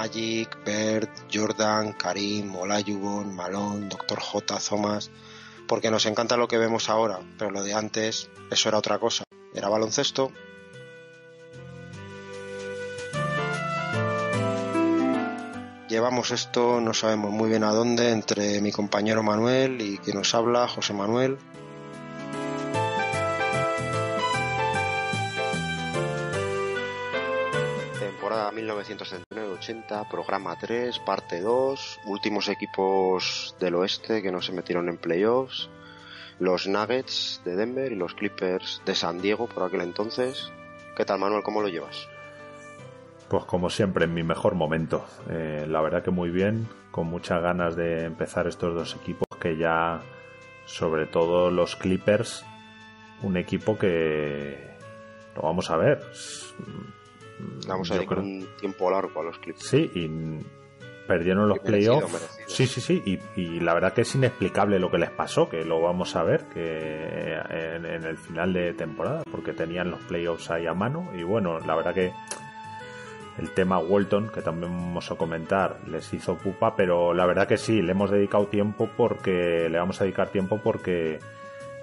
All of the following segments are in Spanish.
Magic, Bert, Jordan, Karim, Olajuwon, Malone, Dr. J, Thomas, porque nos encanta lo que vemos ahora, pero lo de antes, eso era otra cosa, era baloncesto. Llevamos esto, no sabemos muy bien a dónde, entre mi compañero Manuel y que nos habla, José Manuel, 1979-80, programa 3, parte 2, últimos equipos del oeste que no se metieron en playoffs, los Nuggets de Denver y los Clippers de San Diego por aquel entonces. ¿Qué tal Manuel? ¿Cómo lo llevas? Pues como siempre, en mi mejor momento. Eh, la verdad que muy bien, con muchas ganas de empezar estos dos equipos que ya, sobre todo los Clippers, un equipo que lo vamos a ver. Mm, vamos a dedicar un tiempo largo a los Clips. Sí, y perdieron los playoffs. Sí, sí, sí. Y, la verdad que es inexplicable lo que les pasó, que lo vamos a ver que eh, en, en, el final de temporada, porque tenían los playoffs ahí a mano. Y bueno, la verdad que el tema Walton, que también vamos a comentar, les hizo pupa, pero la verdad que sí, le hemos dedicado tiempo porque le vamos a dedicar tiempo porque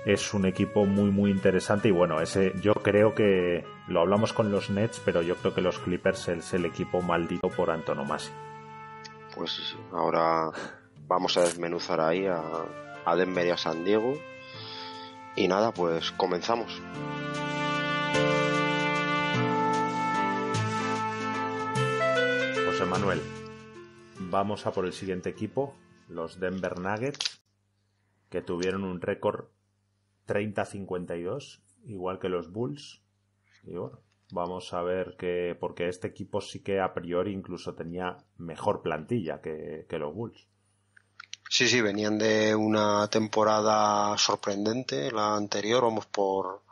es un equipo muy muy interesante y bueno, ese yo creo que lo hablamos con los Nets, pero yo creo que los Clippers es el equipo maldito por antonomasia. Pues ahora vamos a desmenuzar ahí a, a Denver y a San Diego. Y nada, pues comenzamos. José Manuel, vamos a por el siguiente equipo, los Denver Nuggets, que tuvieron un récord 30-52, igual que los Bulls. Y bueno, vamos a ver que, porque este equipo sí que a priori incluso tenía mejor plantilla que, los Bulls. Sí, sí, venían de una temporada sorprendente, la anterior, vamos por,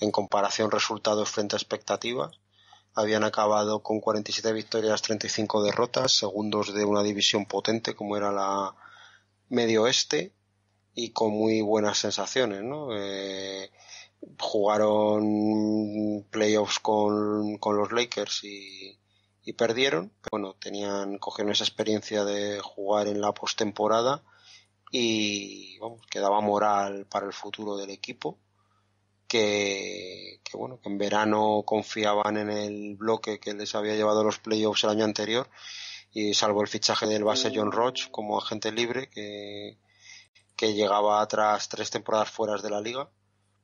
en comparación resultados frente a expectativas. Habían acabado con 47 victorias, 35 derrotas, segundos de una división potente como era la medio oeste y con muy buenas sensaciones, ¿no? Eh, jugaron playoffs con, con los Lakers y, y perdieron. Bueno, tenían, cogieron esa experiencia de jugar en la postemporada y vamos, quedaba moral para el futuro del equipo. Que, que, bueno, que en verano confiaban en el bloque que les había llevado a los playoffs el año anterior y salvo el fichaje del base John Roach como agente libre que, que llegaba tras tres temporadas fuera de la liga,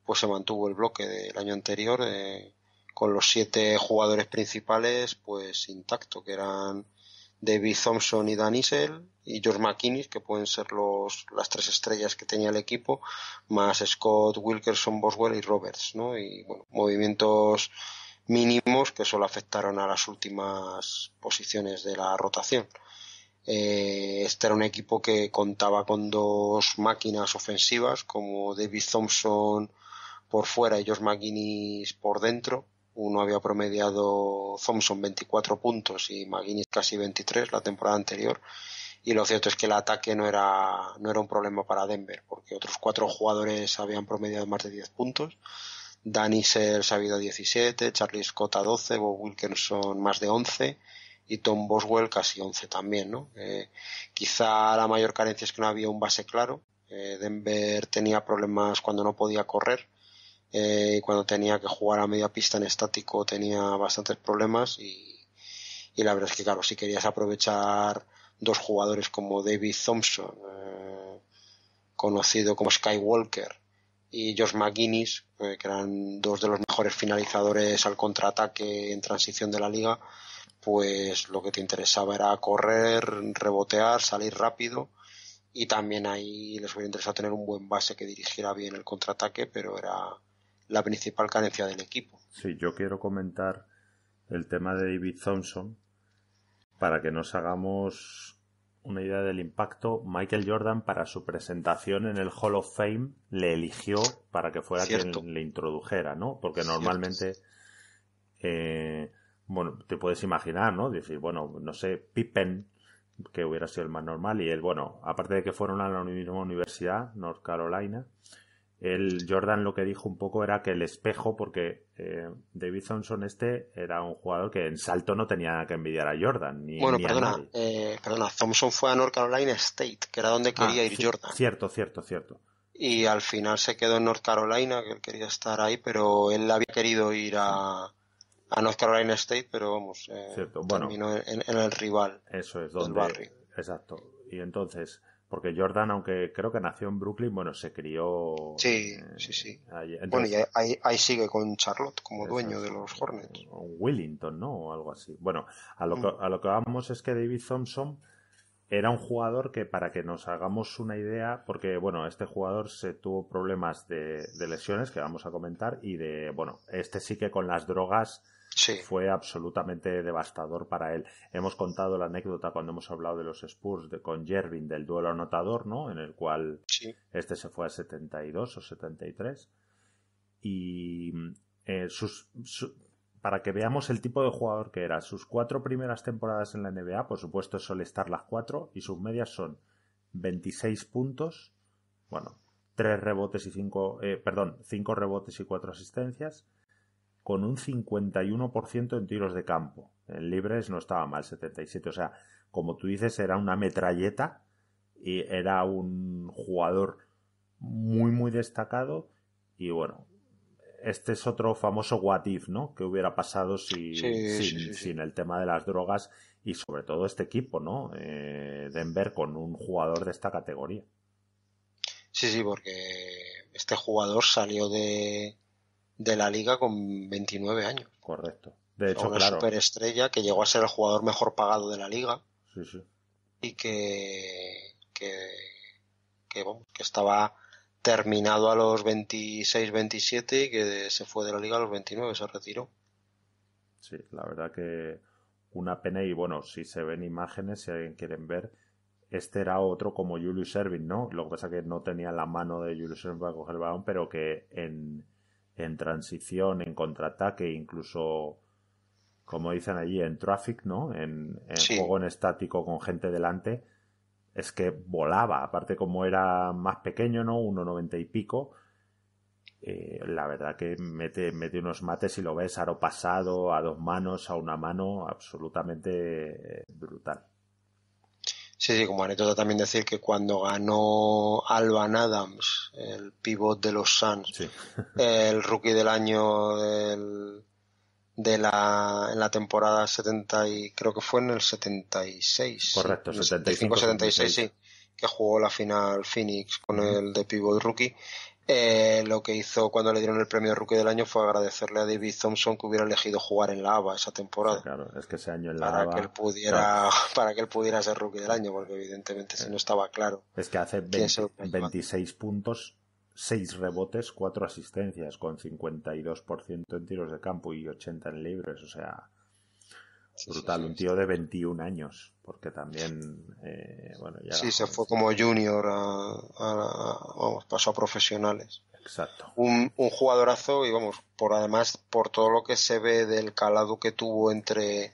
pues se mantuvo el bloque del año anterior eh, con los siete jugadores principales pues intacto, que eran David Thompson y Dan Issel... y George McInnes, que pueden ser los, las tres estrellas que tenía el equipo, más Scott Wilkerson, Boswell y Roberts, ¿no? Y bueno, movimientos mínimos que solo afectaron a las últimas posiciones de la rotación. Eh, este era un equipo que contaba con dos máquinas ofensivas, como David Thompson por fuera y George McGuinness por dentro. Uno había promediado Thompson 24 puntos y McGuinness casi 23 la temporada anterior. Y lo cierto es que el ataque no era, no era un problema para Denver, porque otros cuatro jugadores habían promediado más de 10 puntos. Danny Sells habido 17, Charlie Scott a 12, Bob Wilkinson más de 11 y Tom Boswell casi 11 también, ¿no? Eh, quizá la mayor carencia es que no había un base claro. Eh, Denver tenía problemas cuando no podía correr eh, cuando tenía que jugar a media pista en estático tenía bastantes problemas y, y la verdad es que, claro, si querías aprovechar dos jugadores como David Thompson, conocido como Skywalker, y Josh McGuinness, que eran dos de los mejores finalizadores al contraataque en transición de la liga, pues lo que te interesaba era correr, rebotear, salir rápido y también ahí les hubiera interesado tener un buen base que dirigiera bien el contraataque, pero era la principal carencia del equipo. Sí, yo quiero comentar el tema de David Thompson para que nos hagamos una idea del impacto. Michael Jordan para su presentación en el Hall of Fame le eligió para que fuera quien le introdujera, ¿no? Porque normalmente eh, bueno, te puedes imaginar, ¿no? Decir, bueno, no sé, Pippen, que hubiera sido el más normal, y él, bueno, aparte de que fueron a la misma universidad, North Carolina, el Jordan lo que dijo un poco era que el espejo, porque eh, David Thompson este era un jugador que en salto no tenía que envidiar a Jordan. bueno, perdona, eh, perdona, Thompson fue a North Carolina State, que era donde ah, quería ir Jordan. Cierto, cierto, cierto. Y al final se quedó en North Carolina, que él quería estar ahí, pero él había querido ir a, a North Carolina State, pero vamos, eh, terminó en, el rival. Eso es, donde. Exacto. Y entonces, porque Jordan, aunque creo que nació en Brooklyn, bueno, se crió. Sí, eh, sí, sí. bueno, y ahí, sigue con Charlotte como dueño de los Hornets. Eh, Willington, ¿no? O algo así. Bueno, a lo, mm. que, a lo que vamos es que David Thompson era un jugador que para que nos hagamos una idea, porque bueno, este jugador se tuvo problemas de, de, lesiones que vamos a comentar y de, bueno, este sí que con las drogas fue absolutamente devastador para él. Hemos contado la anécdota cuando hemos hablado de los Spurs con Jervin del duelo anotador, ¿no? En el cual este se fue a 72 o 73. Y eh, para que veamos el tipo de jugador que era, sus cuatro primeras temporadas en la NBA, por supuesto, suele estar las cuatro, y sus medias son 26 puntos, bueno, Tres rebotes y cinco eh, perdón, cinco rebotes y cuatro asistencias, con un 51% en tiros de campo. En libres no estaba mal, 77. O sea, como tú dices, era una metralleta y era un jugador muy, muy destacado. Y bueno, este es otro famoso what ¿no? Que hubiera pasado sin, el tema de las drogas y sobre todo este equipo, ¿no? Eh, Denver con un jugador de esta categoría. Sí, sí, porque este jugador salió de, de la liga con 29 años. Correcto. De hecho, una la superestrella que llegó a ser el jugador mejor pagado de la liga. Sí, sí. Y que, que, que, que estaba terminado a los 26, 27 y que se fue de la liga a los 29, se retiró. Sí, la verdad que una pena y bueno, si se ven imágenes, si alguien quieren ver, este era otro como Julius Erving, ¿no? Lo que pasa que no tenía la mano de Julius Erving para coger el balón, pero que en, en transición, en contraataque, incluso, como dicen allí, en traffic, ¿no? En, juego en estático con gente delante, es que volaba. Aparte, como era más pequeño, ¿no? 1,90 y pico. Eh, la verdad que mete, mete unos mates y lo ves aro pasado, a dos manos, a una mano, absolutamente eh, brutal. Sí, sí, como anécdota también decir que cuando ganó Alban Adams, el pivot de los Suns, el rookie del año de la, en la temporada 70 y creo que fue en el 76. Correcto, 75-76, sí, que jugó la final Phoenix con el de pivot rookie eh, lo que hizo cuando le dieron el premio Rookie del año fue agradecerle a David Thompson que hubiera elegido jugar en la ABA esa temporada. Claro, es que ese año para que él pudiera para que él pudiera ser Rookie del año, porque evidentemente si eh, no estaba claro. Es que hace 26 puntos, 6 rebotes, 4 asistencias con 52% en tiros de campo y 80 en libres, o sea, Brutal, un tío de 21 años, porque también, eh, bueno, ya... Sí, se fue como junior a, vamos, pasó a profesionales. Exacto. Un, un, jugadorazo y vamos, por además, por todo lo que se ve del calado que tuvo entre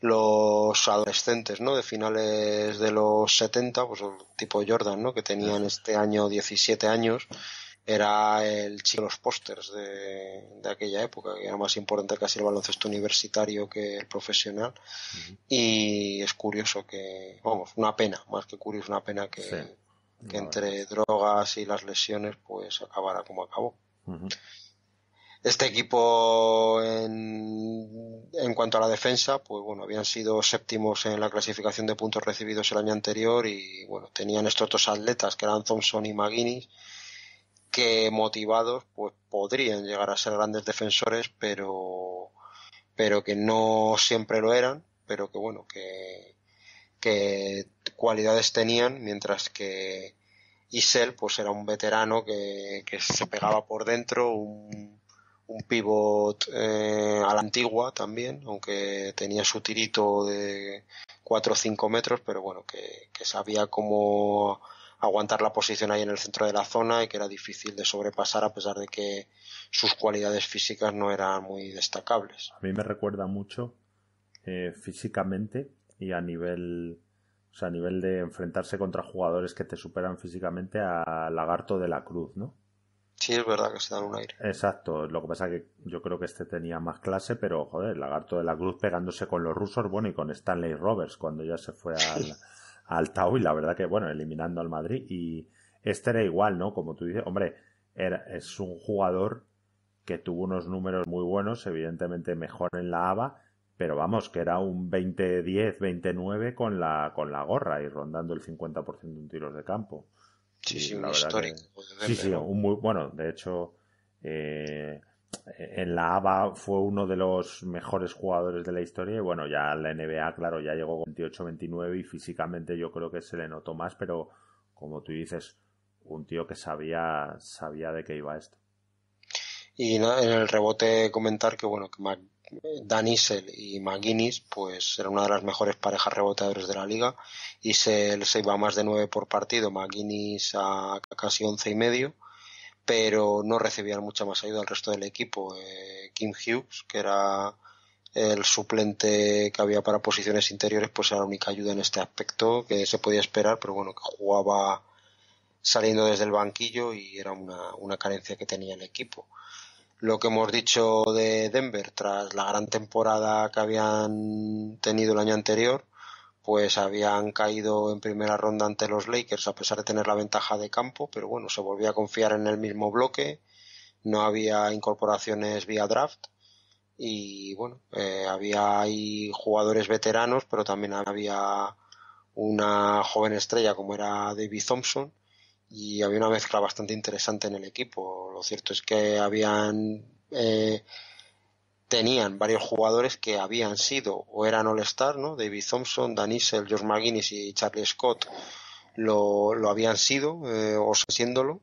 los adolescentes, ¿no? De finales de los 70, pues el tipo Jordan, ¿no? Que tenían este año 17 años era el chico de los pósters de, aquella época, que era más importante casi el baloncesto universitario que el profesional. Y es curioso que, vamos, una pena, más que curioso, una pena que, entre drogas y las lesiones, pues acabara como acabó. Este equipo, en, cuanto a la defensa, pues bueno, habían sido séptimos en la clasificación de puntos recibidos el año anterior y bueno, tenían estos dos atletas que eran Thompson y McGuinness que motivados pues podrían llegar a ser grandes defensores, pero, pero que no siempre lo eran, pero que bueno, que, que cualidades tenían, mientras que Isel pues era un veterano que, se pegaba por dentro, un, un pivot eh, a la antigua también, aunque tenía su tirito de 4 o 5 metros, pero bueno, que, que sabía cómo aguantar la posición ahí en el centro de la zona y que era difícil de sobrepasar a pesar de que sus cualidades físicas no eran muy destacables. A mí me recuerda mucho eh, físicamente y a nivel o sea, a nivel de enfrentarse contra jugadores que te superan físicamente a Lagarto de la Cruz, ¿no? Sí, es verdad que se dan un aire. Exacto, lo que pasa que yo creo que este tenía más clase, pero joder, Lagarto de la Cruz pegándose con los rusos, bueno, y con Stanley Roberts cuando ya se fue al, al y la verdad que, bueno, eliminando al Madrid y este era igual, ¿no? Como tú dices, hombre, era, es un jugador que tuvo unos números muy buenos, evidentemente mejor en la ABA, pero vamos, que era un 20-10, 29 con la, con la gorra y rondando el 50% de tiros de campo. Sí, sí, un histórico. Que, sí, sí, un muy, bueno, de hecho, eh, eh, en la ABA fue uno de los mejores jugadores de la historia y bueno, ya la NBA, claro, ya llegó con 28-29 y físicamente yo creo que se le notó más, pero como tú dices, un tío que sabía, sabía de qué iba esto. Y en el rebote comentar que bueno, que y McGuinness pues era una de las mejores parejas reboteadores de la liga. y se iba más de 9 por partido, McGuinness a casi once y medio pero no recibían mucha más ayuda al resto del equipo. Eh, Kim Hughes, que era el suplente que había para posiciones interiores, pues era la única ayuda en este aspecto que se podía esperar, pero bueno, que jugaba saliendo desde el banquillo y era una carencia que tenía el equipo. Lo que hemos dicho de Denver, tras la gran temporada que habían tenido el año anterior, pues habían caído en primera ronda ante los Lakers a pesar de tener la ventaja de campo, pero bueno, se volvía a confiar en el mismo bloque, no había incorporaciones vía draft y bueno, eh, había ahí jugadores veteranos, pero también había una joven estrella como era David Thompson y había una mezcla bastante interesante en el equipo. Lo cierto es que habían eh, tenían varios jugadores que habían sido o eran All-Star, ¿no? David Thompson, Dan George McGuinness y Charlie Scott lo, habían sido eh, o o siéndolo,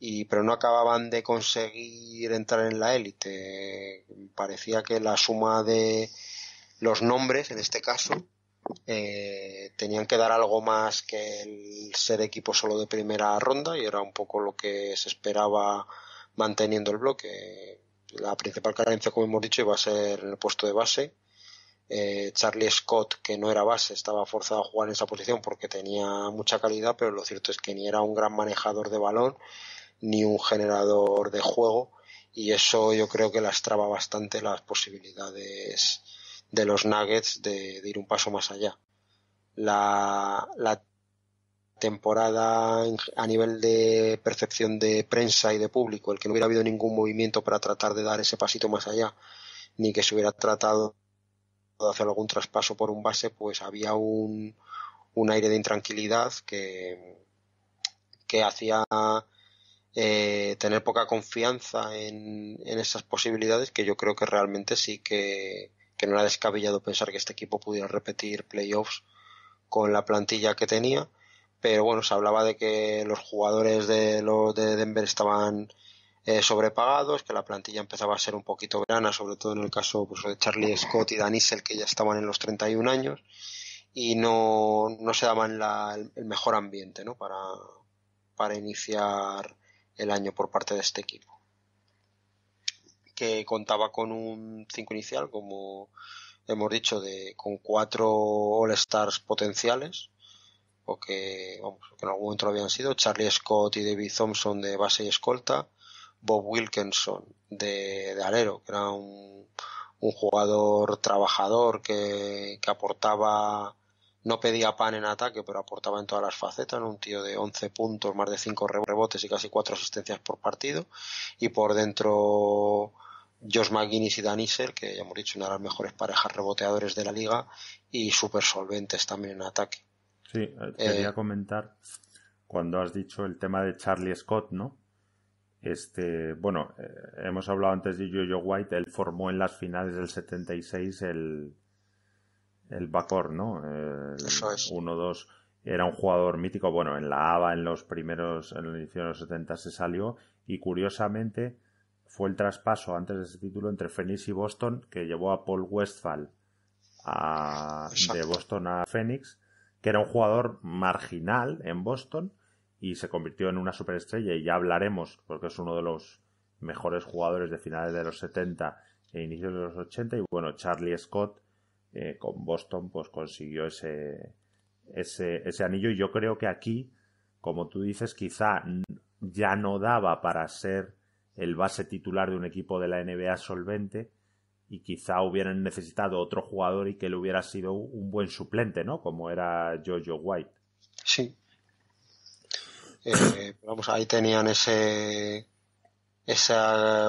y, pero no acababan de conseguir entrar en la élite. Parecía que la suma de los nombres, en este caso, eh, tenían que dar algo más que el ser equipo solo de primera ronda y era un poco lo que se esperaba manteniendo el bloque la principal carencia, como hemos dicho, iba a ser el puesto de base. Eh, Charlie Scott, que no era base, estaba forzado a jugar en esa posición porque tenía mucha calidad, pero lo cierto es que ni era un gran manejador de balón, ni un generador de juego, y eso yo creo que lastraba bastante las posibilidades de los Nuggets de, ir un paso más allá. La, la, temporada a nivel de percepción de prensa y de público, el que no hubiera habido ningún movimiento para tratar de dar ese pasito más allá, ni que se hubiera tratado de hacer algún traspaso por un base, pues había un, aire de intranquilidad que, que hacía eh, tener poca confianza en, esas posibilidades que yo creo que realmente sí que, que no era descabellado pensar que este equipo pudiera repetir playoffs con la plantilla que tenía pero bueno, se hablaba de que los jugadores de, los de Denver estaban eh, sobrepagados, que la plantilla empezaba a ser un poquito grana, sobre todo en el caso pues, de Charlie Scott y Danisel que ya estaban en los 31 años, y no, se daban el mejor ambiente para, para iniciar el año por parte de este equipo. Que contaba con un 5 inicial, como hemos dicho, de, con cuatro All-Stars potenciales, o que, vamos, que en algún momento lo habían sido, Charlie Scott y David Thompson de base y escolta, Bob Wilkinson de, alero, que era un, jugador trabajador que, aportaba, no pedía pan en ataque, pero aportaba en todas las facetas, un tío de 11 puntos, más de 5 rebotes y casi 4 asistencias por partido, y por dentro... Josh McGuinness y Dan Iser, que ya hemos dicho, una de las mejores parejas reboteadores de la liga y súper solventes también en ataque. Sí, eh, quería eh. comentar cuando has dicho el tema de Charlie Scott, ¿no? Este, bueno, eh, hemos hablado antes de Jojo White, él formó en las finales del 76 el, el Bacor, ¿no? El, eso es. 1-2. Era un jugador mítico, bueno, en la ABA en los primeros, en el inicio de los 70 se salió y curiosamente fue el traspaso antes de ese título entre Phoenix y Boston que llevó a Paul Westphal a, de Boston a Phoenix que era un jugador marginal en Boston y se convirtió en una superestrella y ya hablaremos porque es uno de los mejores jugadores de finales de los 70 e inicios de los 80 y bueno, Charlie Scott eh, con Boston pues consiguió ese, ese, ese anillo y yo creo que aquí, como tú dices, quizá ya no daba para ser el base titular de un equipo de la NBA solvente, y quizá hubieran necesitado otro jugador y que le hubiera sido un buen suplente, ¿no? Como era Jojo White. Sí. Eh, vamos, ahí tenían ese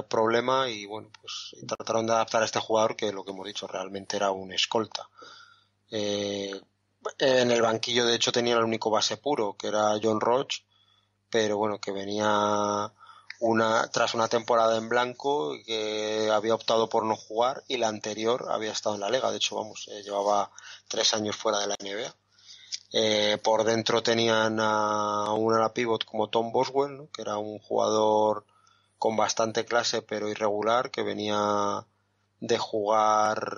problema y bueno, pues trataron de adaptar a este jugador que lo que hemos dicho realmente era un escolta. Eh, en el banquillo de hecho tenía el único base puro que era John Roach, pero bueno, que venía una, tras una temporada en blanco que había optado por no jugar y la anterior había estado en la Lega De hecho, vamos, eh, llevaba tres años fuera de la NBA. Eh, por dentro tenían a un ala pivot como Tom Boswell, que era un jugador con bastante clase pero irregular, que venía de jugar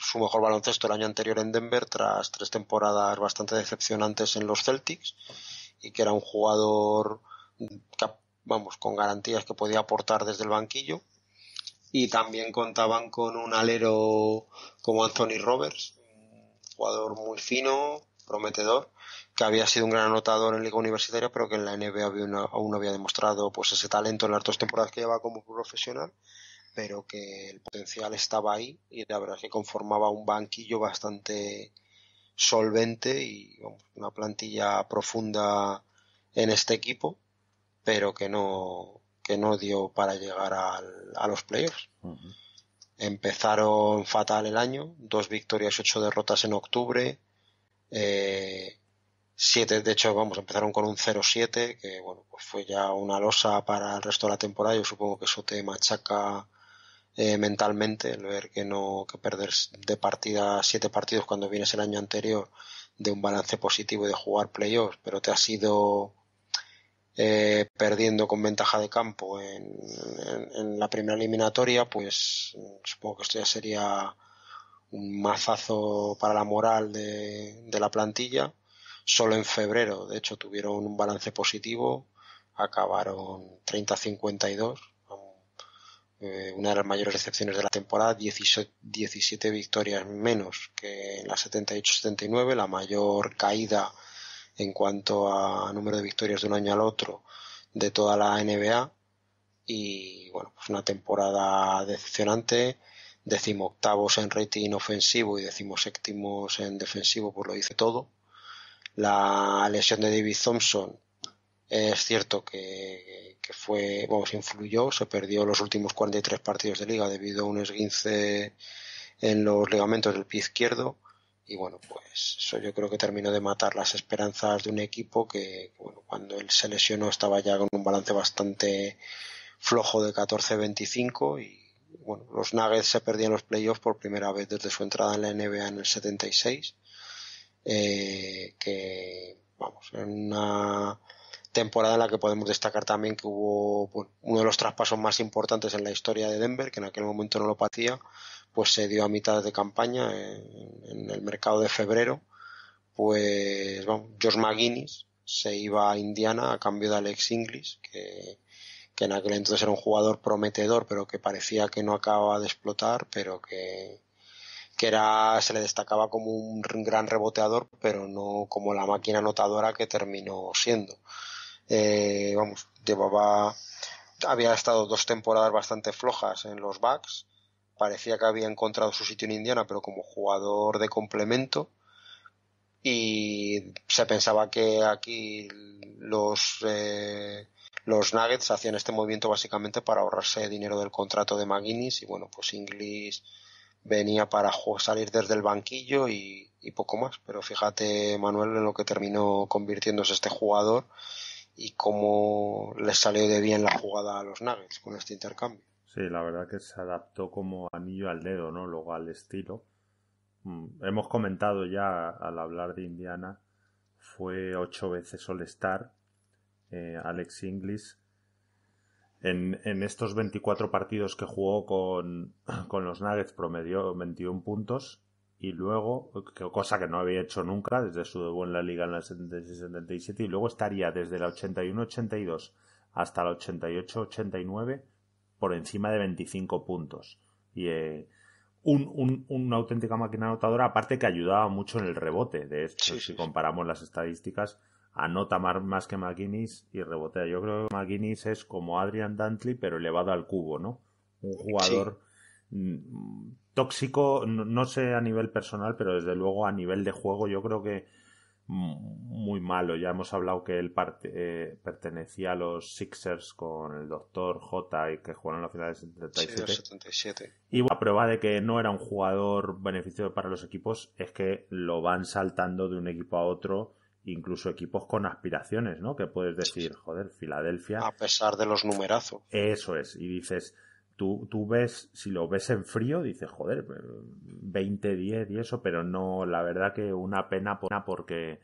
su mejor baloncesto el año anterior en Denver tras tres temporadas bastante decepcionantes en los Celtics y que era un jugador vamos, con garantías que podía aportar desde el banquillo. Y también contaban con un alero como Anthony Roberts, un jugador muy fino, prometedor, que había sido un gran anotador en Liga Universitaria, pero que en la NBA aún no había demostrado pues ese talento en las dos temporadas que llevaba como profesional, pero que el potencial estaba ahí y la verdad es que conformaba un banquillo bastante solvente y una plantilla profunda en este equipo pero que no, que no dio para llegar al, a los playoffs. Empezaron fatal el año, dos victorias, ocho derrotas en octubre, eh, siete, de hecho, vamos, empezaron con un 0-7, que bueno, pues fue ya una losa para el resto de la temporada. Yo supongo que eso te machaca eh, mentalmente, el ver que no, que perder de partida siete partidos cuando vienes el año anterior de un balance positivo y de jugar playoffs, pero te ha sido eh, perdiendo con ventaja de campo en, la primera eliminatoria, pues supongo que esto ya sería un mazazo para la moral de, la plantilla. Solo en febrero, de hecho, tuvieron un balance positivo, acabaron 30-52, eh, una de las mayores excepciones de la temporada, 17 victorias menos que en la 78-79, la mayor caída en cuanto a número de victorias de un año al otro de toda la NBA. Y bueno, pues una temporada decepcionante. Decimoctavos en rating ofensivo y séptimos en defensivo, pues lo dice todo. La lesión de David Thompson es cierto que, que fue, bueno se influyó, se perdió los últimos 43 partidos de liga debido a un esguince en los ligamentos del pie izquierdo y bueno, pues eso yo creo que terminó de matar las esperanzas de un equipo que bueno, cuando él se lesionó estaba ya con un balance bastante flojo de 14-25 y bueno, los Nuggets se perdían los playoffs por primera vez desde su entrada en la NBA en el 76, eh, que vamos, en una temporada en la que podemos destacar también que hubo uno de los traspasos más importantes en la historia de Denver, que en aquel momento no lo patía, pues se dio a mitad de campaña en, el mercado de febrero pues George McGuinness se iba a Indiana a cambio de Alex Inglis que, en aquel entonces era un jugador prometedor pero que parecía que no acababa de explotar pero que era se le destacaba como un gran reboteador pero no como la máquina anotadora que terminó siendo eh, vamos llevaba había estado dos temporadas bastante flojas en los Bucks parecía que había encontrado su sitio en Indiana, pero como jugador de complemento. Y se pensaba que aquí los, eh, los Nuggets hacían este movimiento básicamente para ahorrarse dinero del contrato de McGuinness. Y bueno, pues Inglis venía para salir desde el banquillo y, poco más. Pero fíjate, Manuel, en lo que terminó convirtiéndose este jugador y cómo le salió de bien la jugada a los Nuggets con este intercambio. Sí, la verdad que se adaptó como anillo al dedo, ¿no? Luego al estilo. Mm, hemos comentado ya al hablar de Indiana, fue ocho veces All-Star, eh, Alex Inglis. En, en, estos 24 partidos que jugó con, con los Nuggets promedió 21 puntos y luego, cosa que no había hecho nunca desde su debut en la liga en el 76-77, y luego estaría desde la 81-82 hasta la 88-89 por encima de 25 puntos. Y eh, un, una auténtica máquina anotadora, aparte que ayudaba mucho en el rebote. De esto si comparamos las estadísticas, anota más, que McGuinness y rebotea. Yo creo que McGuinness es como Adrian Dantley, pero elevado al cubo, ¿no? Un jugador mm, tóxico, no sé a nivel personal, pero desde luego a nivel de juego, yo creo que muy malo. Ya hemos hablado que él parte, eh, pertenecía a los Sixers con el Doctor J y que jugaron la final del 77. Y la prueba de que no era un jugador beneficioso para los equipos es que lo van saltando de un equipo a otro, incluso equipos con aspiraciones, ¿no? Que puedes decir, joder, Filadelfia. A pesar de los numerazos. Eso es. Y dices, Tú, ves, si lo ves en frío, dices, joder, 20, 10 y eso, pero no, la verdad que una pena porque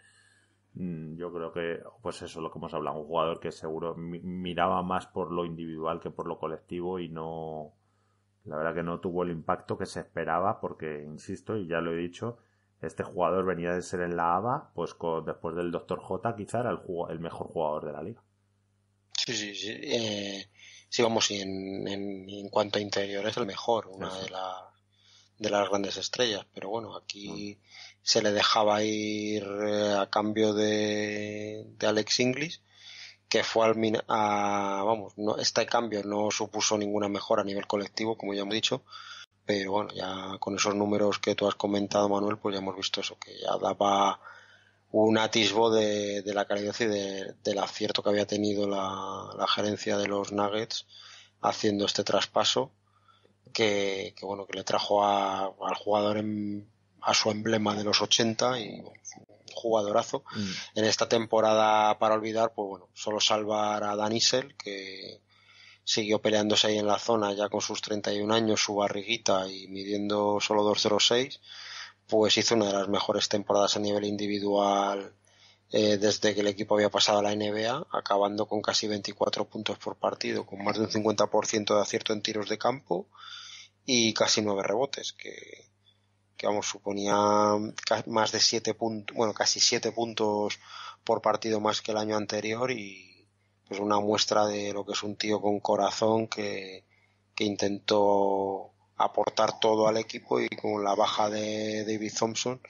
mm, yo creo que, pues eso, lo que hemos hablado, un jugador que seguro miraba más por lo individual que por lo colectivo y no, la verdad que no tuvo el impacto que se esperaba porque, insisto, y ya lo he dicho, este jugador venía de ser en la ABA, pues después del Dr. J quizá era el, el mejor jugador de la liga. Sí, sí, sí. Eh, sí, vamos, y en, en, cuanto a interior es el mejor, una de, la, de las grandes estrellas, pero bueno, aquí mm. se le dejaba ir eh, a cambio de, de Alex Inglis, que fue al a, vamos, no, este cambio no supuso ninguna mejora a nivel colectivo, como ya hemos dicho, pero bueno, ya con esos números que tú has comentado, Manuel, pues ya hemos visto eso, que ya daba un atisbo de, la calidad y del acierto que había tenido la, gerencia de los Nuggets haciendo este traspaso que, bueno que le trajo al jugador a su emblema de los 80 y jugadorazo mm. en esta temporada para olvidar pues bueno solo salvar a Danisel que siguió peleándose ahí en la zona ya con sus 31 años su barriguita y midiendo solo 206 pues hizo una de las mejores temporadas a nivel individual eh, desde que el equipo había pasado a la NBA, acabando con casi 24 puntos por partido, con más de un 50% de acierto en tiros de campo y casi 9 rebotes, que, que vamos, suponía más de 7 puntos, bueno, casi 7 puntos por partido más que el año anterior y pues una muestra de lo que es un tío con corazón que, que intentó aportar todo al equipo y con la baja de David Thompson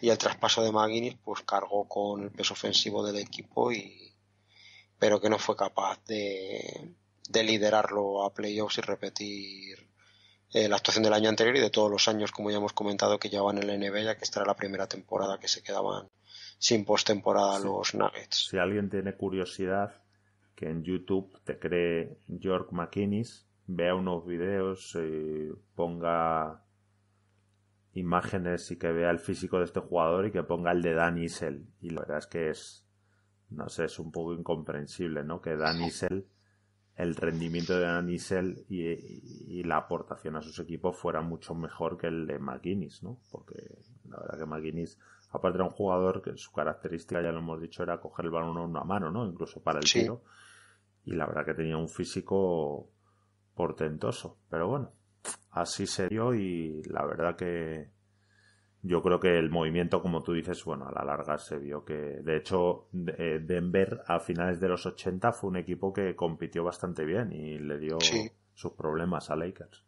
y el traspaso de McGuinness pues cargó con el peso ofensivo del equipo y pero que no fue capaz de, liderarlo a playoffs y repetir eh, la actuación del año anterior y de todos los años como ya hemos comentado que llevaban en la NBA que esta era la primera temporada que se quedaban sin postemporada los Nuggets. Si alguien tiene curiosidad que en YouTube te cree York McGuinness, vea unos vídeos y eh, ponga imágenes y que vea el físico de este jugador y que ponga el de Dan Isel. Y la verdad es que es, no sé, es un poco incomprensible, ¿no? Que Dan Isel, el rendimiento de Dan Isel y, la aportación a sus equipos fuera mucho mejor que el de McGuinness, ¿no? Porque la verdad que McGuinness, aparte era un jugador que su característica, ya lo hemos dicho, era coger el balón a una mano, ¿no? Incluso para el tiro. Y la verdad que tenía un físico portentoso. Pero bueno, así se dio y la verdad que yo creo que el movimiento, como tú dices, bueno, a la larga se vio que, de hecho, eh, Denver a finales de los 80 fue un equipo que compitió bastante bien y le dio sus problemas a Lakers.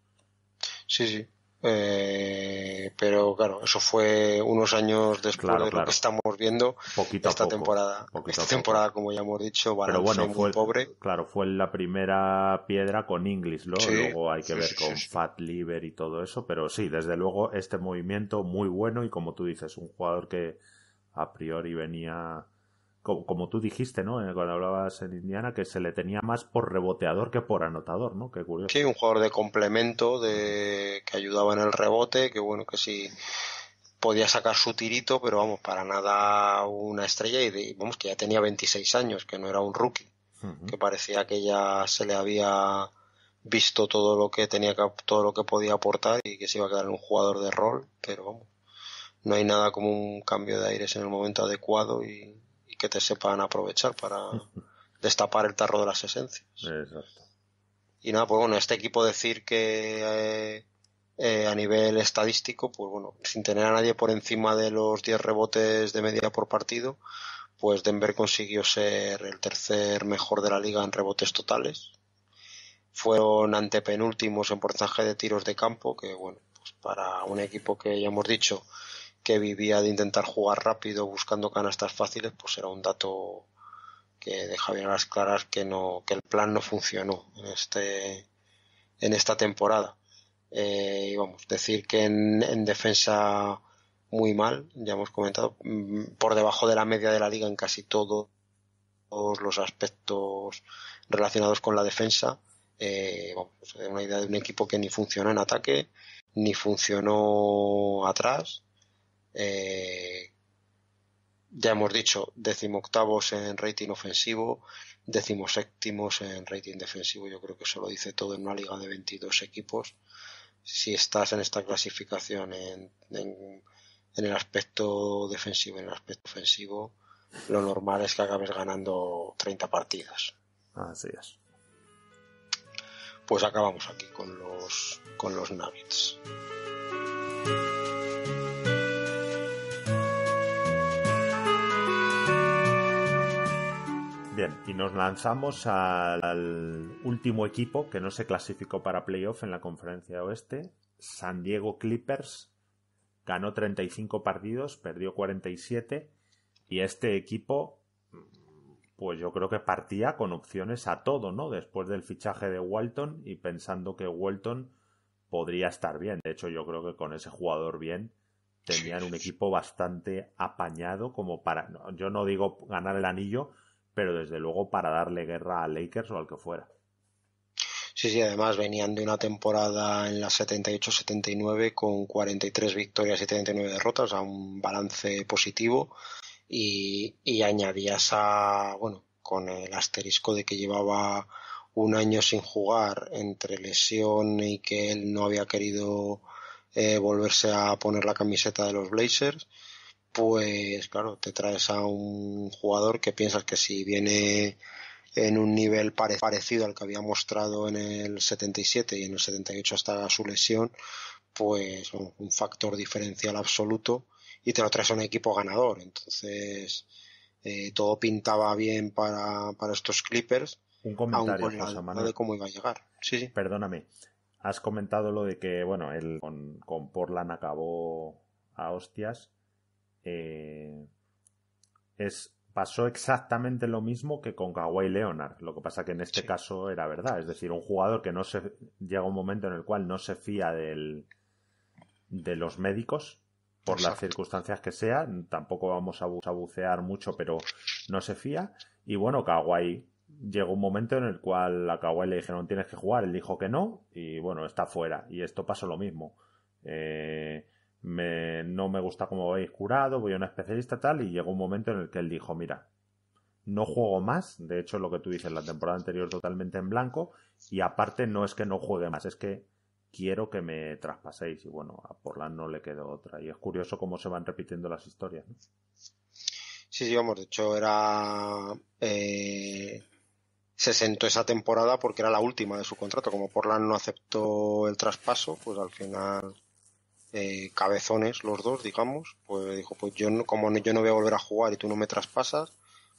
Sí, sí. Eh, pero claro, eso fue unos años después de lo que estamos viendo esta temporada. esta temporada, como ya hemos dicho, pero bueno, Claro, fue la primera piedra con Inglis, luego hay que ver con Fat Liver y todo eso, pero sí, desde luego este movimiento muy bueno y como tú dices, un jugador que a priori venía como, como tú dijiste, ¿no? Eh, cuando hablabas en Indiana, que se le tenía más por reboteador que por anotador, ¿no? Qué curioso. Sí, un jugador de complemento, de que ayudaba en el rebote, que bueno, que sí podía sacar su tirito, pero vamos, para nada una estrella y vamos, que ya tenía 26 años, que no era un rookie, que parecía que ya se le había visto todo lo que tenía que, todo lo que podía aportar y que se iba a quedar un jugador de rol, pero vamos, no hay nada como un cambio de aires en el momento adecuado y, que te sepan aprovechar para destapar el tarro de las esencias. Y nada, pues bueno, este equipo decir que eh, eh, a nivel estadístico, pues bueno, sin tener a nadie por encima de los 10 rebotes de media por partido, pues Denver consiguió ser el tercer mejor de la liga en rebotes totales. Fueron antepenúltimos en porcentaje de tiros de campo, que bueno, pues para un equipo que ya hemos dicho que vivía de intentar jugar rápido buscando canastas fáciles, pues era un dato que deja bien a las claras que no que el plan no funcionó en este en esta temporada. Eh, y vamos, decir que en, defensa muy mal, ya hemos comentado, mm, por debajo de la media de la liga en casi todos los aspectos relacionados con la defensa. Eh, una idea de un equipo que ni funcionó en ataque, ni funcionó atrás, eh, ya hemos dicho, decimoctavos en rating ofensivo, decimoséptimos en rating defensivo. Yo creo que eso lo dice todo en una liga de 22 equipos. Si estás en esta clasificación en, el aspecto defensivo, en el aspecto ofensivo, lo normal es que acabes ganando 30 partidas. Así es. Pues acabamos aquí con los, con los Nuggets. y nos lanzamos al, último equipo que no se clasificó para playoff en la conferencia oeste, San Diego Clippers. Ganó 35 partidos, perdió 47 y este equipo pues yo creo que partía con opciones a todo, ¿no? Después del fichaje de Walton y pensando que Walton podría estar bien. De hecho, yo creo que con ese jugador bien tenían un equipo bastante apañado como para, yo no digo ganar el anillo, pero desde luego para darle guerra a Lakers o al que fuera. Sí, sí, además venían de una temporada en la 78-79 con 43 victorias y 39 derrotas, o a un balance positivo. Y, añadías a, bueno, con el asterisco de que llevaba un año sin jugar entre lesión y que él no había querido eh, volverse a poner la camiseta de los Blazers pues claro, te traes a un jugador que piensas que si viene en un nivel parecido al que había mostrado en el 77 y en el 78 hasta su lesión, pues un factor diferencial absoluto y te lo traes a un equipo ganador. Entonces, eh, todo pintaba bien para, estos Clippers, un comentario, de cómo iba a llegar. Sí, sí. Perdóname, has comentado lo de que, bueno, él con, con Portland acabó a hostias eh, es, pasó exactamente lo mismo que con Kawhi Leonard. Lo que pasa que en este caso era verdad. Es decir, un jugador que no se llega un momento en el cual no se fía del, de los médicos por las circunstancias que sean. Tampoco vamos a, bucear mucho, pero no se fía. Y bueno, Kawhi llegó un momento en el cual a Kawhi le dijeron tienes que jugar, él dijo que no y bueno, está fuera. Y esto pasó lo mismo. Eh, no me gusta cómo vais curado, voy a un especialista tal, y llegó un momento en el que él dijo, mira, no juego más, de hecho lo que tú dices, la temporada anterior totalmente en blanco, y aparte no es que no juegue más, es que quiero que me traspaséis, y bueno, a Porlan no le quedó otra, y es curioso cómo se van repitiendo las historias. ¿no? Sí, sí, vamos, de hecho era... Eh, se sentó esa temporada porque era la última de su contrato, como Porlan no aceptó el traspaso, pues al final eh, cabezones los dos, digamos, pues dijo, pues yo no, como yo no voy a volver a jugar y tú no me traspasas,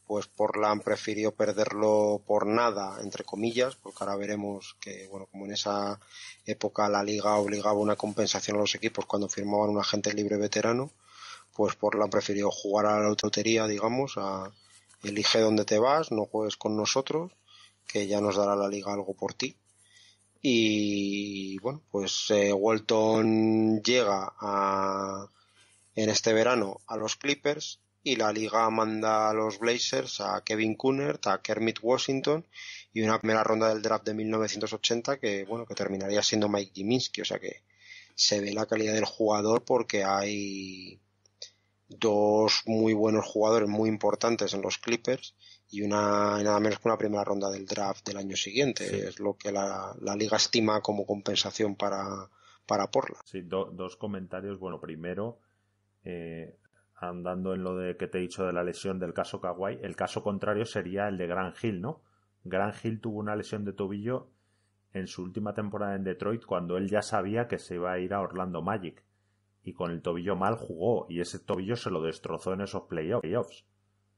pues por han prefirió perderlo por nada, entre comillas, porque ahora veremos que, bueno, como en esa época la liga obligaba una compensación a los equipos cuando firmaban un agente libre veterano, pues por han prefirió jugar a la lotería, digamos, a elige dónde te vas, no juegues con nosotros, que ya nos dará la liga algo por ti. Y bueno, pues eh, Walton llega a, en este verano a los Clippers y la liga manda a los Blazers a Kevin Kunert, a Kermit Washington y una primera ronda del draft de 1980 que bueno que terminaría siendo Mike Diminski, o sea que se ve la calidad del jugador porque hay dos muy buenos jugadores muy importantes en los Clippers y una nada menos que una primera ronda del draft del año siguiente. Es lo que la, liga estima como compensación para, para Porla. Sí, dos comentarios. Bueno, primero, eh, andando en lo de que te he dicho de la lesión del caso Kawhi, el caso contrario sería el de Gran Hill, ¿no? Gran Hill tuvo una lesión de tobillo en su última temporada en Detroit cuando él ya sabía que se iba a ir a Orlando Magic y con el tobillo mal jugó y ese tobillo se lo destrozó en esos playoffs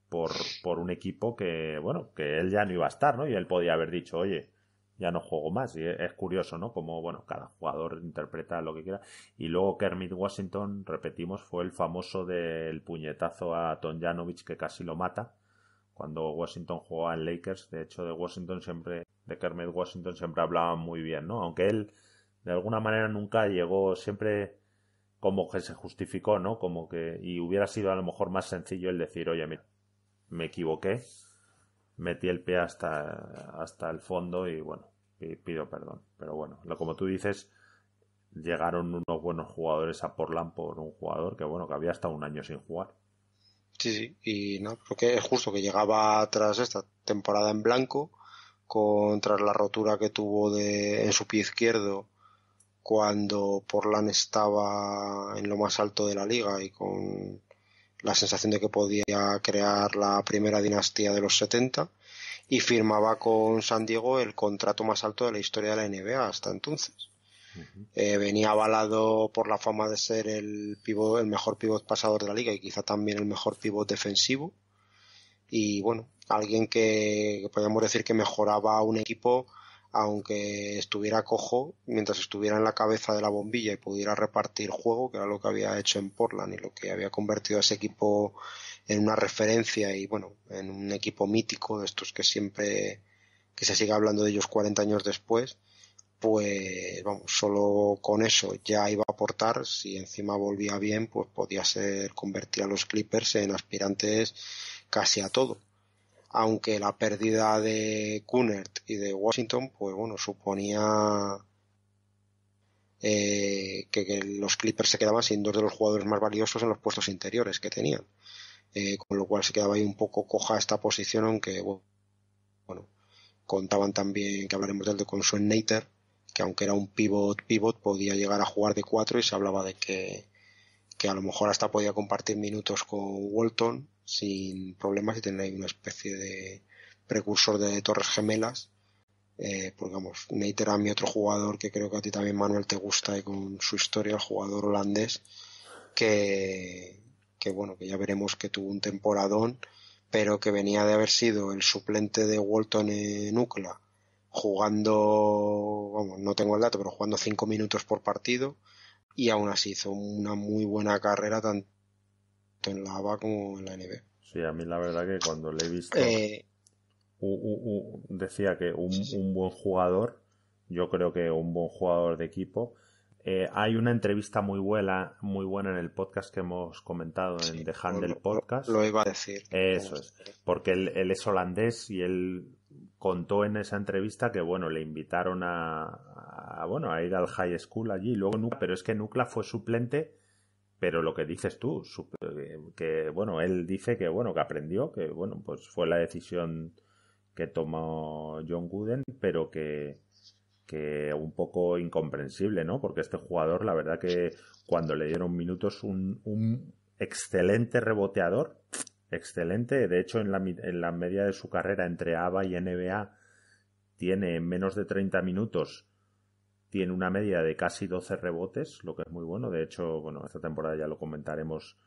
por, por un equipo que, bueno, que él ya no iba a estar, ¿no? Y él podía haber dicho, oye, ya no juego más. Y es curioso, ¿no? Como, bueno, cada jugador interpreta lo que quiera. Y luego Kermit Washington, repetimos, fue el famoso del puñetazo a Janovich que casi lo mata. Cuando Washington jugaba en Lakers, de hecho, de Washington siempre, de Kermit Washington siempre hablaba muy bien, ¿no? Aunque él, de alguna manera, nunca llegó, siempre como que se justificó, ¿no? Como que, y hubiera sido a lo mejor más sencillo el decir, oye, mira, me equivoqué, metí el pie hasta, hasta el fondo y bueno, pido perdón. Pero bueno, como tú dices, llegaron unos buenos jugadores a Portland por un jugador que bueno, que había hasta un año sin jugar. Sí, sí, y no, porque es justo que llegaba tras esta temporada en blanco, con, tras la rotura que tuvo de, en su pie izquierdo cuando Portland estaba en lo más alto de la liga y con la sensación de que podía crear la primera dinastía de los 70 y firmaba con San Diego el contrato más alto de la historia de la NBA hasta entonces. Eh, venía avalado por la fama de ser el, pivot, el mejor pivot pasador de la liga y quizá también el mejor pivot defensivo. Y bueno, alguien que, que podríamos decir que mejoraba un equipo aunque estuviera cojo, mientras estuviera en la cabeza de la bombilla y pudiera repartir juego, que era lo que había hecho en Portland y lo que había convertido a ese equipo en una referencia y bueno, en un equipo mítico de estos que siempre que se sigue hablando de ellos 40 años después, pues vamos, solo con eso ya iba a aportar, si encima volvía bien, pues podía ser convertir a los Clippers en aspirantes casi a todo aunque la pérdida de Kunert y de Washington, pues bueno, suponía eh, que, los Clippers se quedaban sin dos de los jugadores más valiosos en los puestos interiores que tenían. Eh, con lo cual se quedaba ahí un poco coja esta posición, aunque bueno, contaban también que hablaremos del de Consuen Nater, que aunque era un pivot pivot podía llegar a jugar de cuatro y se hablaba de que, que a lo mejor hasta podía compartir minutos con Walton sin problemas y tenéis una especie de precursor de torres gemelas. Eh, vamos, Neiter mi otro jugador que creo que a ti también, Manuel, te gusta y con su historia, el jugador holandés, que, que bueno, que ya veremos que tuvo un temporadón, pero que venía de haber sido el suplente de Walton en Ucla, jugando, vamos, no tengo el dato, pero jugando cinco minutos por partido, y aún así hizo una muy buena carrera, tanto en la como en la NB. Sí, a mí la verdad que cuando le he visto eh, decía que un, buen jugador, yo creo que un buen jugador de equipo. Eh, hay una entrevista muy buena, muy buena en el podcast que hemos comentado en The Handel Podcast. Lo, iba a decir. Eso es, porque él, es holandés y él contó en esa entrevista que bueno le invitaron a, bueno a ir al high school allí luego pero es que Nucla fue suplente pero lo que dices tú, eh, que bueno, él dice que bueno, que aprendió, que bueno, pues fue la decisión que tomó John Gooden, pero que, un poco incomprensible, ¿no? Porque este jugador, la verdad que cuando le dieron minutos, un, un excelente reboteador, excelente. De hecho, en la, media de su carrera entre ABA y NBA tiene menos de 30 minutos tiene una media de casi 12 rebotes, lo que es muy bueno. De hecho, bueno, esta temporada ya lo comentaremos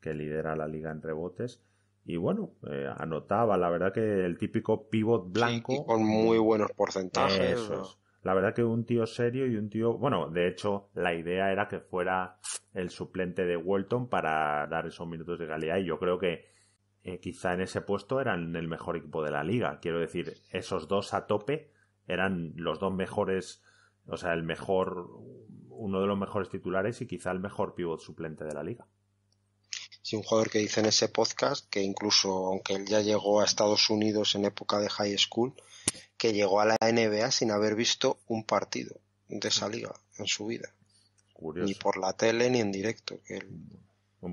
que lidera la liga en rebotes. Y bueno, eh, anotaba, la verdad que el típico pivot blanco. con muy buenos porcentajes. La verdad que un tío serio y un tío, bueno, de hecho, la idea era que fuera el suplente de Walton para dar esos minutos de calidad y yo creo que eh, quizá en ese puesto eran el mejor equipo de la liga. Quiero decir, esos dos a tope eran los dos mejores o sea, el mejor, uno de los mejores titulares y quizá el mejor pivot suplente de la liga. Sí, un jugador que dice en ese podcast que incluso, aunque él ya llegó a Estados Unidos en época de high school, que llegó a la NBA sin haber visto un partido de esa liga en su vida. Curioso. Ni por la tele ni en directo. Que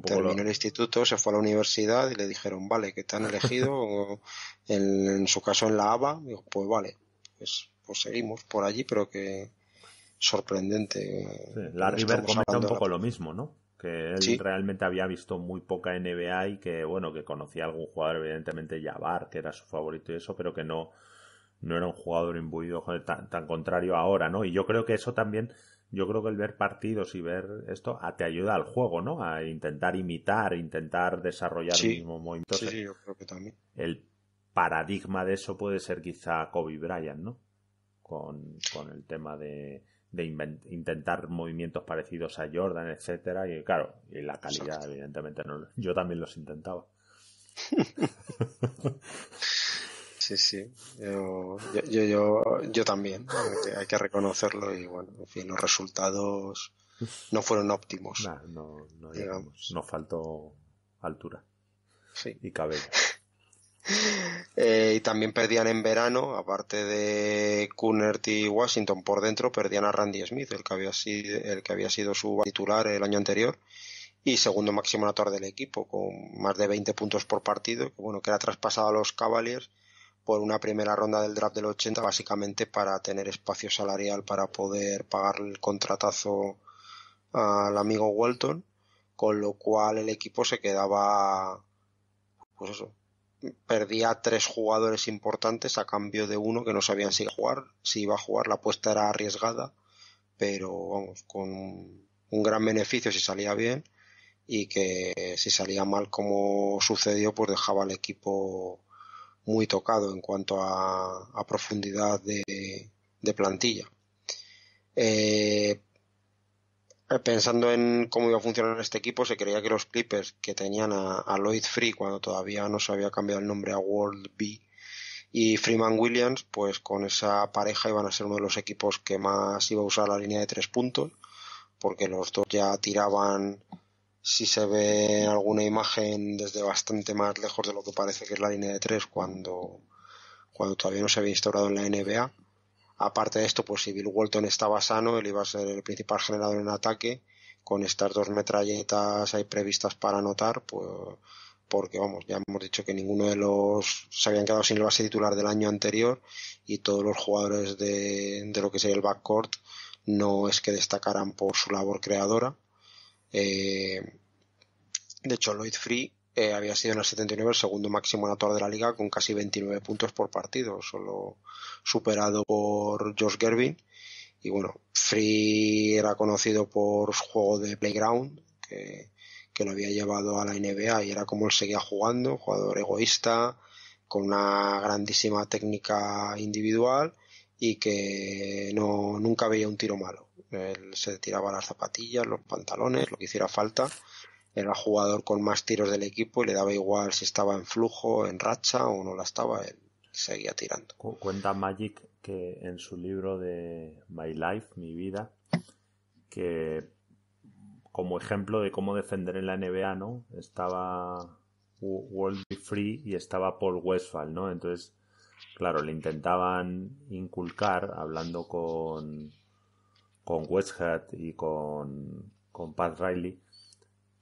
terminó el instituto, se fue a la universidad y le dijeron, vale, que te han elegido, en, su caso en la ABA, pues vale, pues, pues seguimos por allí, pero que sorprendente. Eh, la Larry comenta un poco lo mismo, ¿no? Que él realmente había visto muy poca NBA y que, bueno, que conocía a algún jugador, evidentemente Jabbar, que era su favorito y eso, pero que no, no era un jugador imbuido tan, tan contrario ahora, ¿no? Y yo creo que eso también, yo creo que el ver partidos y ver esto ah, te ayuda al juego, ¿no? A intentar imitar, intentar desarrollar el mismo movimiento. también. El paradigma de eso puede ser quizá Kobe Bryant, ¿no? Con, con el tema de, de intentar movimientos parecidos a Jordan, etcétera, y claro, y la calidad, evidentemente, no, yo también los intentaba. sí, sí, yo, yo, yo, también, hay que, reconocerlo y bueno, en fin, los resultados no fueron óptimos. no, no nos faltó altura y cabello. Eh, y también perdían en verano, aparte de Cunerty y Washington por dentro, perdían a Randy Smith, el que había sido, el que había sido su titular el año anterior y segundo máximo anotador del equipo con más de 20 puntos por partido, bueno, que era traspasado a los Cavaliers por una primera ronda del draft del 80 básicamente para tener espacio salarial para poder pagar el contratazo al amigo Walton, con lo cual el equipo se quedaba pues eso, perdía tres jugadores importantes a cambio de uno que no sabían si iba a jugar, si iba a jugar la apuesta era arriesgada, pero vamos, con un gran beneficio si salía bien y que si salía mal como sucedió, pues dejaba al equipo muy tocado en cuanto a, profundidad de, de plantilla. Eh, pensando en cómo iba a funcionar este equipo, se creía que los Clippers que tenían a, Lloyd Free cuando todavía no se había cambiado el nombre a World B y Freeman Williams, pues con esa pareja iban a ser uno de los equipos que más iba a usar la línea de tres puntos, porque los dos ya tiraban, si se ve alguna imagen, desde bastante más lejos de lo que parece que es la línea de tres cuando, cuando todavía no se había instaurado en la NBA Aparte de esto, pues si Bill Walton estaba sano, él iba a ser el principal generador en ataque, con estas dos metralletas ahí previstas para anotar, pues porque vamos, ya hemos dicho que ninguno de los se habían quedado sin el base titular del año anterior y todos los jugadores de, de lo que sería el backcourt no es que destacaran por su labor creadora. Eh, de hecho, Lloyd Free eh, había sido en el 79 el segundo máximo anotador de la liga con casi 29 puntos por partido, solo superado por George Gervin. Y bueno, Free era conocido por su juego de playground, que, que lo había llevado a la NBA y era como él seguía jugando, jugador egoísta, con una grandísima técnica individual y que no, nunca veía un tiro malo. Él se tiraba las zapatillas, los pantalones, lo que hiciera falta era el jugador con más tiros del equipo y le daba igual si estaba en flujo, en racha o no la estaba, él seguía tirando. Cuenta Magic que en su libro de My Life, Mi Vida, que como ejemplo de cómo defender en la NBA, ¿no? Estaba World Free y estaba Paul Westphal, ¿no? Entonces, claro, le intentaban inculcar hablando con, con Westhead y con, con Pat Riley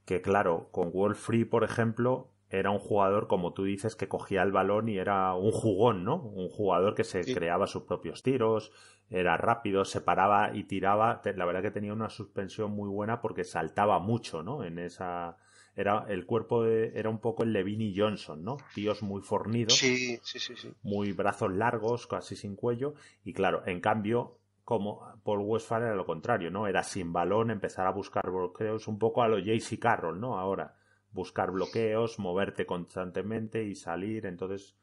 que claro, con Wolf Free, por ejemplo, era un jugador, como tú dices, que cogía el balón y era un jugón, ¿no? Un jugador que se creaba sus propios tiros, era rápido, se paraba y tiraba. La verdad que tenía una suspensión muy buena porque saltaba mucho, ¿no? En esa. Era, el cuerpo de, era un poco el y Johnson, ¿no? Tíos muy fornidos, sí sí, sí, muy brazos largos, casi sin cuello, y claro, en cambio, como Paul Westphal era lo contrario, ¿no? Era sin balón, empezar a buscar bloqueos, un poco a lo JC Carroll, ¿no? Ahora, buscar bloqueos, moverte constantemente y salir. Entonces,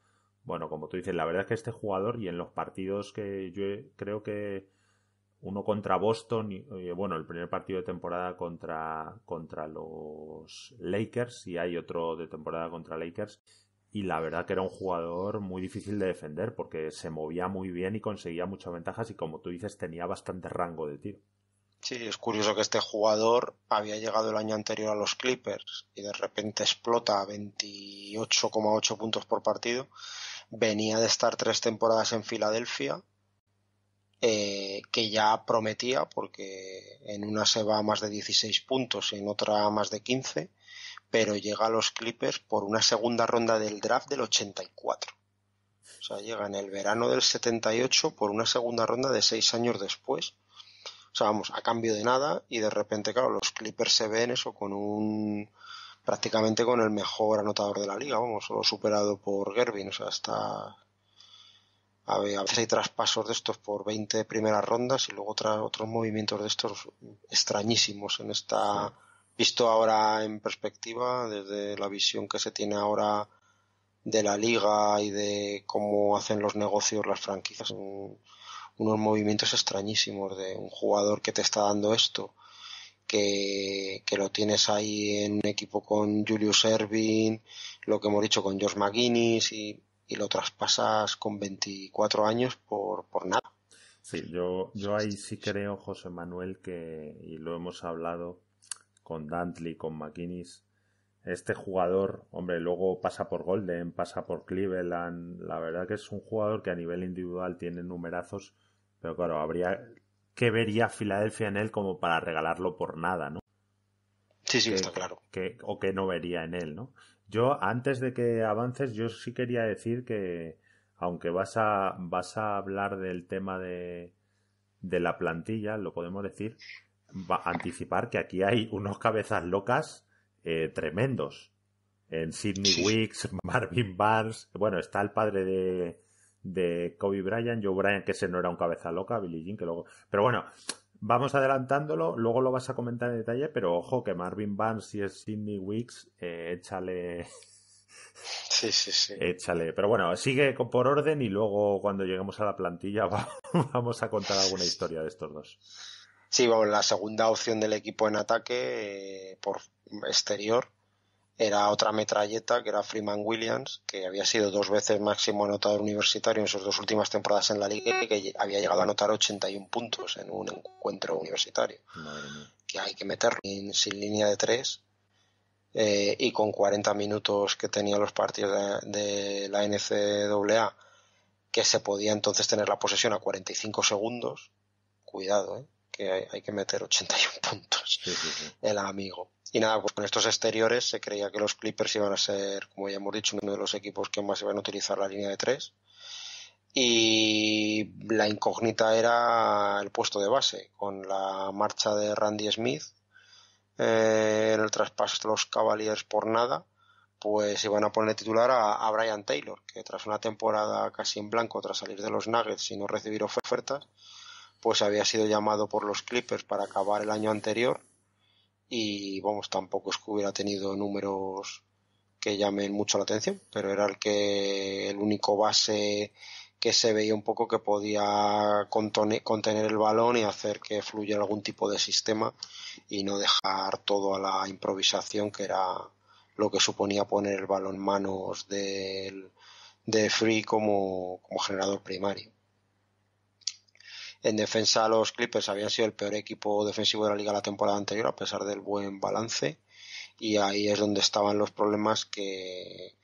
bueno, como tú dices, la verdad es que este jugador y en los partidos que yo creo que uno contra Boston, y, bueno, el primer partido de temporada contra, contra los Lakers y hay otro de temporada contra Lakers, y la verdad que era un jugador muy difícil de defender porque se movía muy bien y conseguía muchas ventajas y como tú dices tenía bastante rango de tiro. Sí, es curioso que este jugador había llegado el año anterior a los Clippers y de repente explota a 28,8 puntos por partido. Venía de estar tres temporadas en Filadelfia, eh, que ya prometía porque en una se va a más de 16 puntos y en otra a más de 15 pero llega a los Clippers por una segunda ronda del draft del 84. O sea, llega en el verano del 78 por una segunda ronda de seis años después. O sea, vamos, a cambio de nada y de repente, claro, los Clippers se ven eso con un prácticamente con el mejor anotador de la liga, vamos, solo superado por Gervin, o sea, está a veces hay traspasos de estos por 20 primeras rondas y luego otros movimientos de estos extrañísimos en esta visto ahora en perspectiva, desde la visión que se tiene ahora de la liga y de cómo hacen los negocios las franquicias, unos movimientos extrañísimos de un jugador que te está dando esto, que, lo tienes ahí en un equipo con Julius Erving, lo que hemos dicho con George McGuinness y, lo traspasas con 24 años por, nada. Sí, yo, yo ahí sí creo, José Manuel, que, y lo hemos hablado, con Dantley, con McInnes. Este jugador, hombre, luego pasa por Golden, pasa por Cleveland. La verdad que es un jugador que a nivel individual tiene numerazos, pero claro, habría que vería Filadelfia en él como para regalarlo por nada, ¿no? Sí, sí, está claro. o que no vería en él, ¿no? Yo, antes de que avances, yo sí quería decir que, aunque vas a, vas a hablar del tema de, de la plantilla, lo podemos decir, anticipar que aquí hay unos cabezas locas eh, tremendos. En Sidney Wicks, Marvin Barnes, bueno, está el padre de, Kobe Bryant, Joe Bryant, que ese no era un cabeza loca, Billy Jean, que luego... Pero bueno, vamos adelantándolo, luego lo vas a comentar en detalle, pero ojo que Marvin Barnes y es Sidney Wicks, eh, échale... Sí, sí, sí. Échale. Pero bueno, sigue por orden y luego cuando lleguemos a la plantilla vamos a contar alguna historia de estos dos. Sí, la segunda opción del equipo en ataque eh, por exterior era otra metralleta que era Freeman Williams, que había sido dos veces máximo anotador universitario en sus dos últimas temporadas en la liga y que había llegado a anotar 81 puntos en un encuentro universitario. Que hay que meterlo sin línea de tres eh, y con 40 minutos que tenían los partidos de, de la NCAA, que se podía entonces tener la posesión a 45 segundos. Cuidado, ¿eh? que hay, que meter 81 puntos el amigo. Y nada, pues con estos exteriores se creía que los Clippers iban a ser, como ya hemos dicho, uno de los equipos que más iban a utilizar la línea de tres. Y la incógnita era el puesto de base, con la marcha de Randy Smith en eh, el traspaso de los Cavaliers por nada pues iban a poner titular a, a, Brian Taylor, que tras una temporada casi en blanco, tras salir de los Nuggets y no recibir ofertas, pues había sido llamado por los Clippers para acabar el año anterior y vamos, tampoco es que hubiera tenido números que llamen mucho la atención, pero era el que el único base que se veía un poco que podía contener el balón y hacer que fluya algún tipo de sistema y no dejar todo a la improvisación que era lo que suponía poner el balón en manos de Free como generador primario. En defensa, los Clippers habían sido el peor equipo defensivo de la liga la temporada anterior, a pesar del buen balance. Y ahí es donde estaban los problemas que,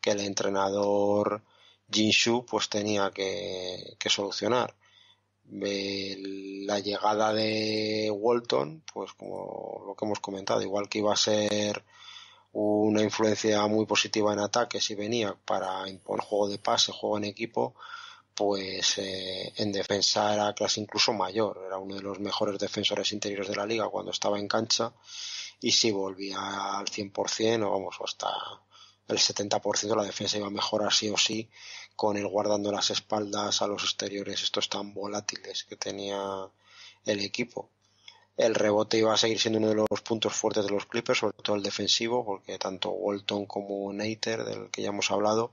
que el entrenador Jin pues tenía que, solucionar. la llegada de Walton, pues como lo que hemos comentado, igual que iba a ser una influencia muy positiva en ataque si venía para imponer juego de pase, juego en equipo, pues eh, en defensa era casi incluso mayor, era uno de los mejores defensores interiores de la liga cuando estaba en cancha y si volvía al 100% o vamos hasta el 70% la defensa iba a mejorar sí o sí con él guardando las espaldas a los exteriores estos tan volátiles que tenía el equipo. El rebote iba a seguir siendo uno de los puntos fuertes de los Clippers, sobre todo el defensivo, porque tanto Walton como Nater, del que ya hemos hablado,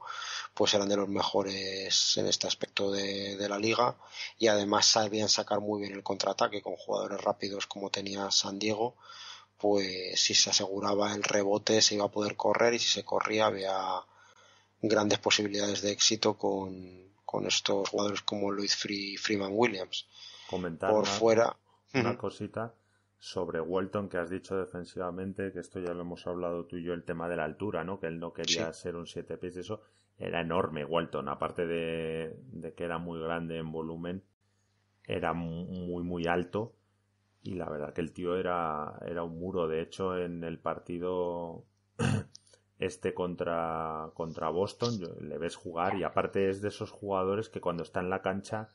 pues eran de los mejores en este aspecto de, la liga y además sabían sacar muy bien el contraataque con jugadores rápidos como tenía San Diego, pues si se aseguraba el rebote se iba a poder correr y si se corría había grandes posibilidades de éxito con, estos jugadores como Luis Free, Freeman Williams. por fuera, una cosita sobre Walton, que has dicho defensivamente, que esto ya lo hemos hablado tú y yo, el tema de la altura, ¿no? Que él no quería ser un siete pies, eso era enorme Walton, aparte de, que era muy grande en volumen, era muy muy alto y la verdad que el tío era, era un muro, de hecho en el partido este contra, contra Boston le ves jugar y aparte es de esos jugadores que cuando está en la cancha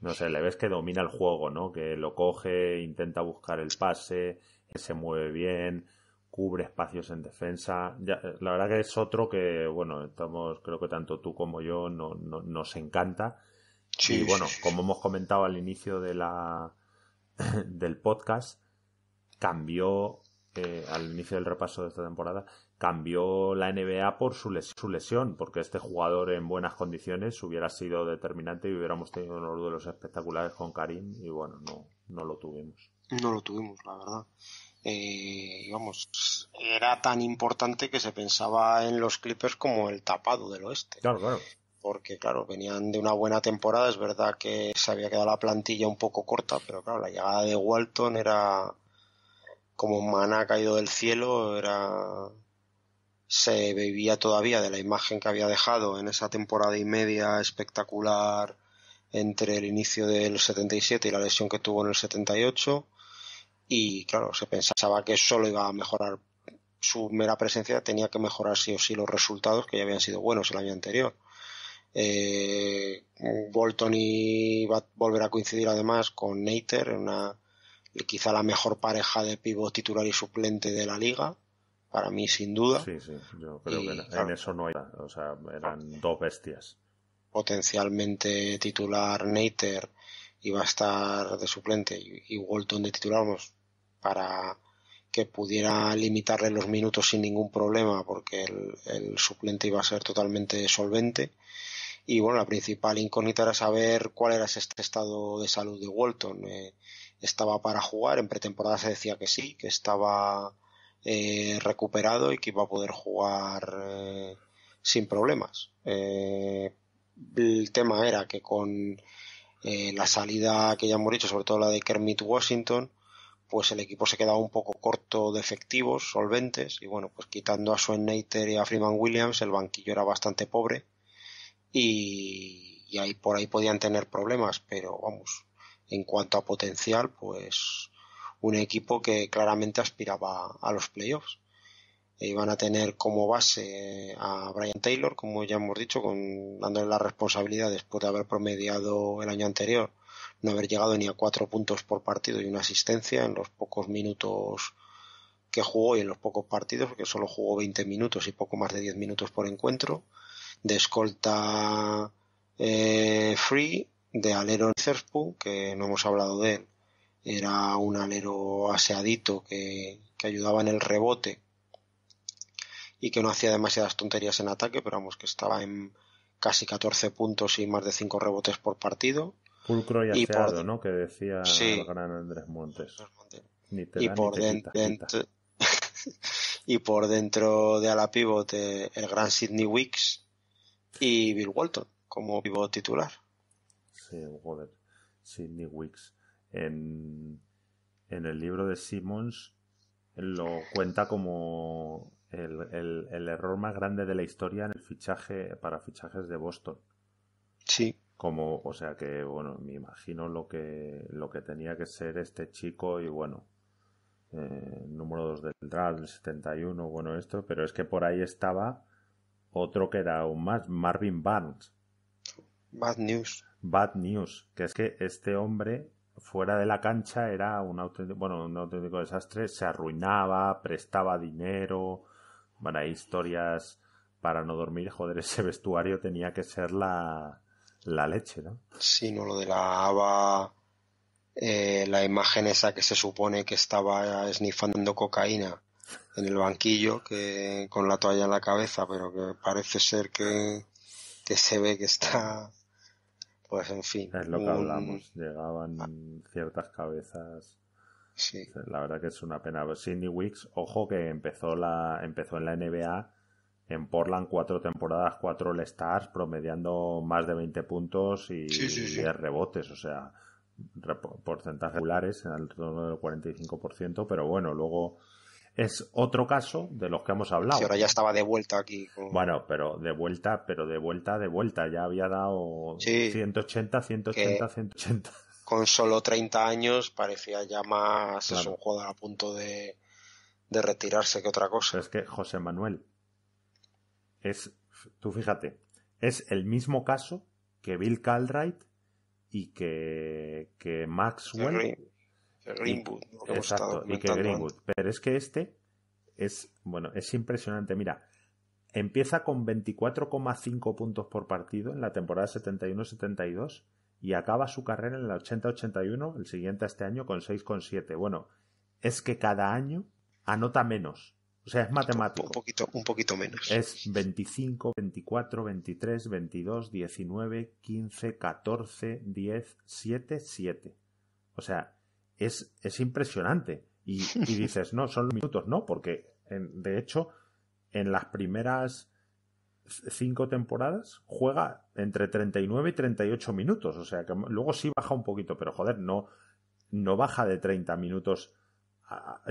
no sé, le ves que domina el juego, ¿no? Que lo coge, intenta buscar el pase, que se mueve bien, cubre espacios en defensa. la verdad que es otro que, bueno, estamos, creo que tanto tú como yo no, nos encanta. y bueno, como hemos comentado al inicio de la, del podcast, cambió eh, al inicio del repaso de esta temporada, cambió la NBA por su, su, lesión, porque este jugador en buenas condiciones hubiera sido determinante y hubiéramos tenido de los espectaculares con Karim y bueno, no, no lo tuvimos. No lo tuvimos, la verdad. Eh, vamos, era tan importante que se pensaba en los Clippers como el tapado del oeste. Claro, claro. Porque, claro, venían de una buena temporada. Es verdad que se había quedado la plantilla un poco corta, pero claro, la llegada de Walton era como maná caído del cielo. Era se bebía todavía de la imagen que había dejado en esa temporada y media espectacular entre el inicio del 77 y la lesión que tuvo en el 78 y claro, se pensaba que solo iba a mejorar su mera presencia, tenía que mejorar sí o sí los resultados que ya habían sido buenos el año anterior. Eh, Bolton iba a volver a coincidir además con Nater, una, quizá la mejor pareja de pívot titular y suplente de la liga para mí sin duda. Sí, sí, yo creo que en, eso no hay. O sea, eran dos bestias. Potencialmente titular Nater iba a estar de suplente y, Walton de titular, para que pudiera limitarle los minutos sin ningún problema porque el, suplente iba a ser totalmente solvente. Y bueno, la principal incógnita era saber cuál era este estado de salud de Walton. Eh, estaba para jugar, en pretemporada se decía que sí, que estaba eh, recuperado y que va a poder jugar eh, sin problemas. Eh, el tema era que con la salida que ya hemos dicho, sobre todo la de Kermit Washington, pues el equipo se quedaba un poco corto de efectivos, solventes, y bueno, pues quitando a Swen y a Freeman Williams, el banquillo era bastante pobre y, y ahí por ahí podían tener problemas, pero vamos, en cuanto a potencial, pues un equipo que claramente aspiraba a los playoffs. E iban a tener como base a Brian Taylor, como ya hemos dicho, con, dándole la responsabilidad después de haber promediado el año anterior, no haber llegado ni a cuatro puntos por partido y una asistencia en los pocos minutos que jugó y en los pocos partidos, porque solo jugó 20 minutos y poco más de 10 minutos por encuentro, de escolta eh, Free, de Alero Zerspoon, que no hemos hablado de él, era un alero aseadito que, ayudaba en el rebote y que no hacía demasiadas tonterías en ataque, pero vamos, que estaba en casi 14 puntos y más de 5 rebotes por partido. Pulcro y aseado, por... ¿no? Que decía el gran Andrés Montes. y, por dentro de ala pivot el gran Sidney Wicks y Bill Walton como pivot titular. Sí, Sidney Wicks en, el libro de Simmons lo cuenta como el, error más grande de la historia en el fichaje para fichajes de Boston. Sí. Como, o sea que, bueno, me imagino lo que, lo que tenía que ser este chico y bueno, eh, número 2 del draft, el 71, bueno, esto, pero es que por ahí estaba otro que era aún más, Marvin Barnes. Bad News. Bad News, que es que este hombre fuera de la cancha era un auténtico, bueno, desastre, se arruinaba, prestaba dinero, bueno, hay historias para no dormir, joder, ese vestuario tenía que ser la, leche, ¿no? Sí, no, lo de la aba eh, la imagen esa que se supone que estaba esnifando cocaína en el banquillo que con la toalla en la cabeza, pero que parece ser que, que se ve que está pues en fin. Es lo que hablamos, llegaban ciertas cabezas. Sí. La verdad que es una pena. Sidney Wicks, ojo que empezó, la, empezó en la NBA en Portland cuatro temporadas, cuatro All-Stars, promediando más de 20 puntos y 10 rebotes, o sea, porcentajes regulares en el torno del 45%, pero bueno, luego es otro caso de los que hemos hablado. Sí, ahora ya estaba de vuelta aquí. Bueno, pero de vuelta, pero de vuelta, de vuelta. Ya había dado 180, 180, 180. Con solo 30 años parecía ya más es un jugador a punto de, de retirarse que otra cosa. es que José Manuel es, tú fíjate, es el mismo caso que Bill Caldright y que, Maxwell Greenwood. exacto, y Greenwood. Pero es que este es, bueno, es impresionante. Mira, empieza con 24,5 puntos por partido en la temporada 71-72 y acaba su carrera en el 80-81, el siguiente a este año, con 6,7. Bueno, es que cada año anota menos. O sea, es matemático. Un poquito, un poquito menos. Es 25, 24, 23, 22, 19, 15, 14, 10, 7, 7. O sea, es, impresionante. Y, dices, no, son los minutos, no, porque de hecho, en las primeras cinco temporadas juega entre 39 y 38 minutos. O sea que luego sí baja un poquito, pero joder, no, no baja de 30 minutos.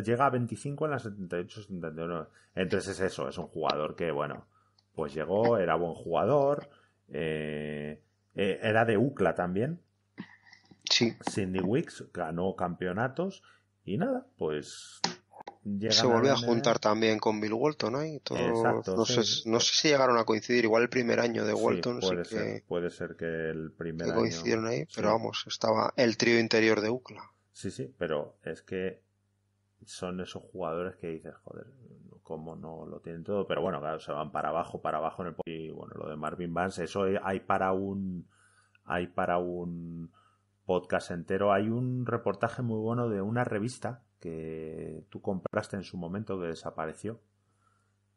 llega a 25 en las 78, 79. Entonces es eso, es un jugador que, bueno, pues llegó, era buen jugador. Eh, eh, era de UCLA también. Sí. Cindy Wicks ganó campeonatos y nada, pues. Se volvió a, juntar también con Bill Walton ahí. Todo... Exacto, no, sé, si llegaron a coincidir, igual el primer año de Walton. puede, ser, que... el primer año. coincidieron ahí, pero vamos, estaba el trío interior de UCLA. Sí, sí, pero es que son esos jugadores que dices, joder, cómo no lo tienen todo, pero bueno, claro, se van para abajo, para abajo en el y bueno, lo de Marvin Vance, eso hay para un hay para un podcast entero. Hay un reportaje muy bueno de una revista que tú compraste en su momento que desapareció,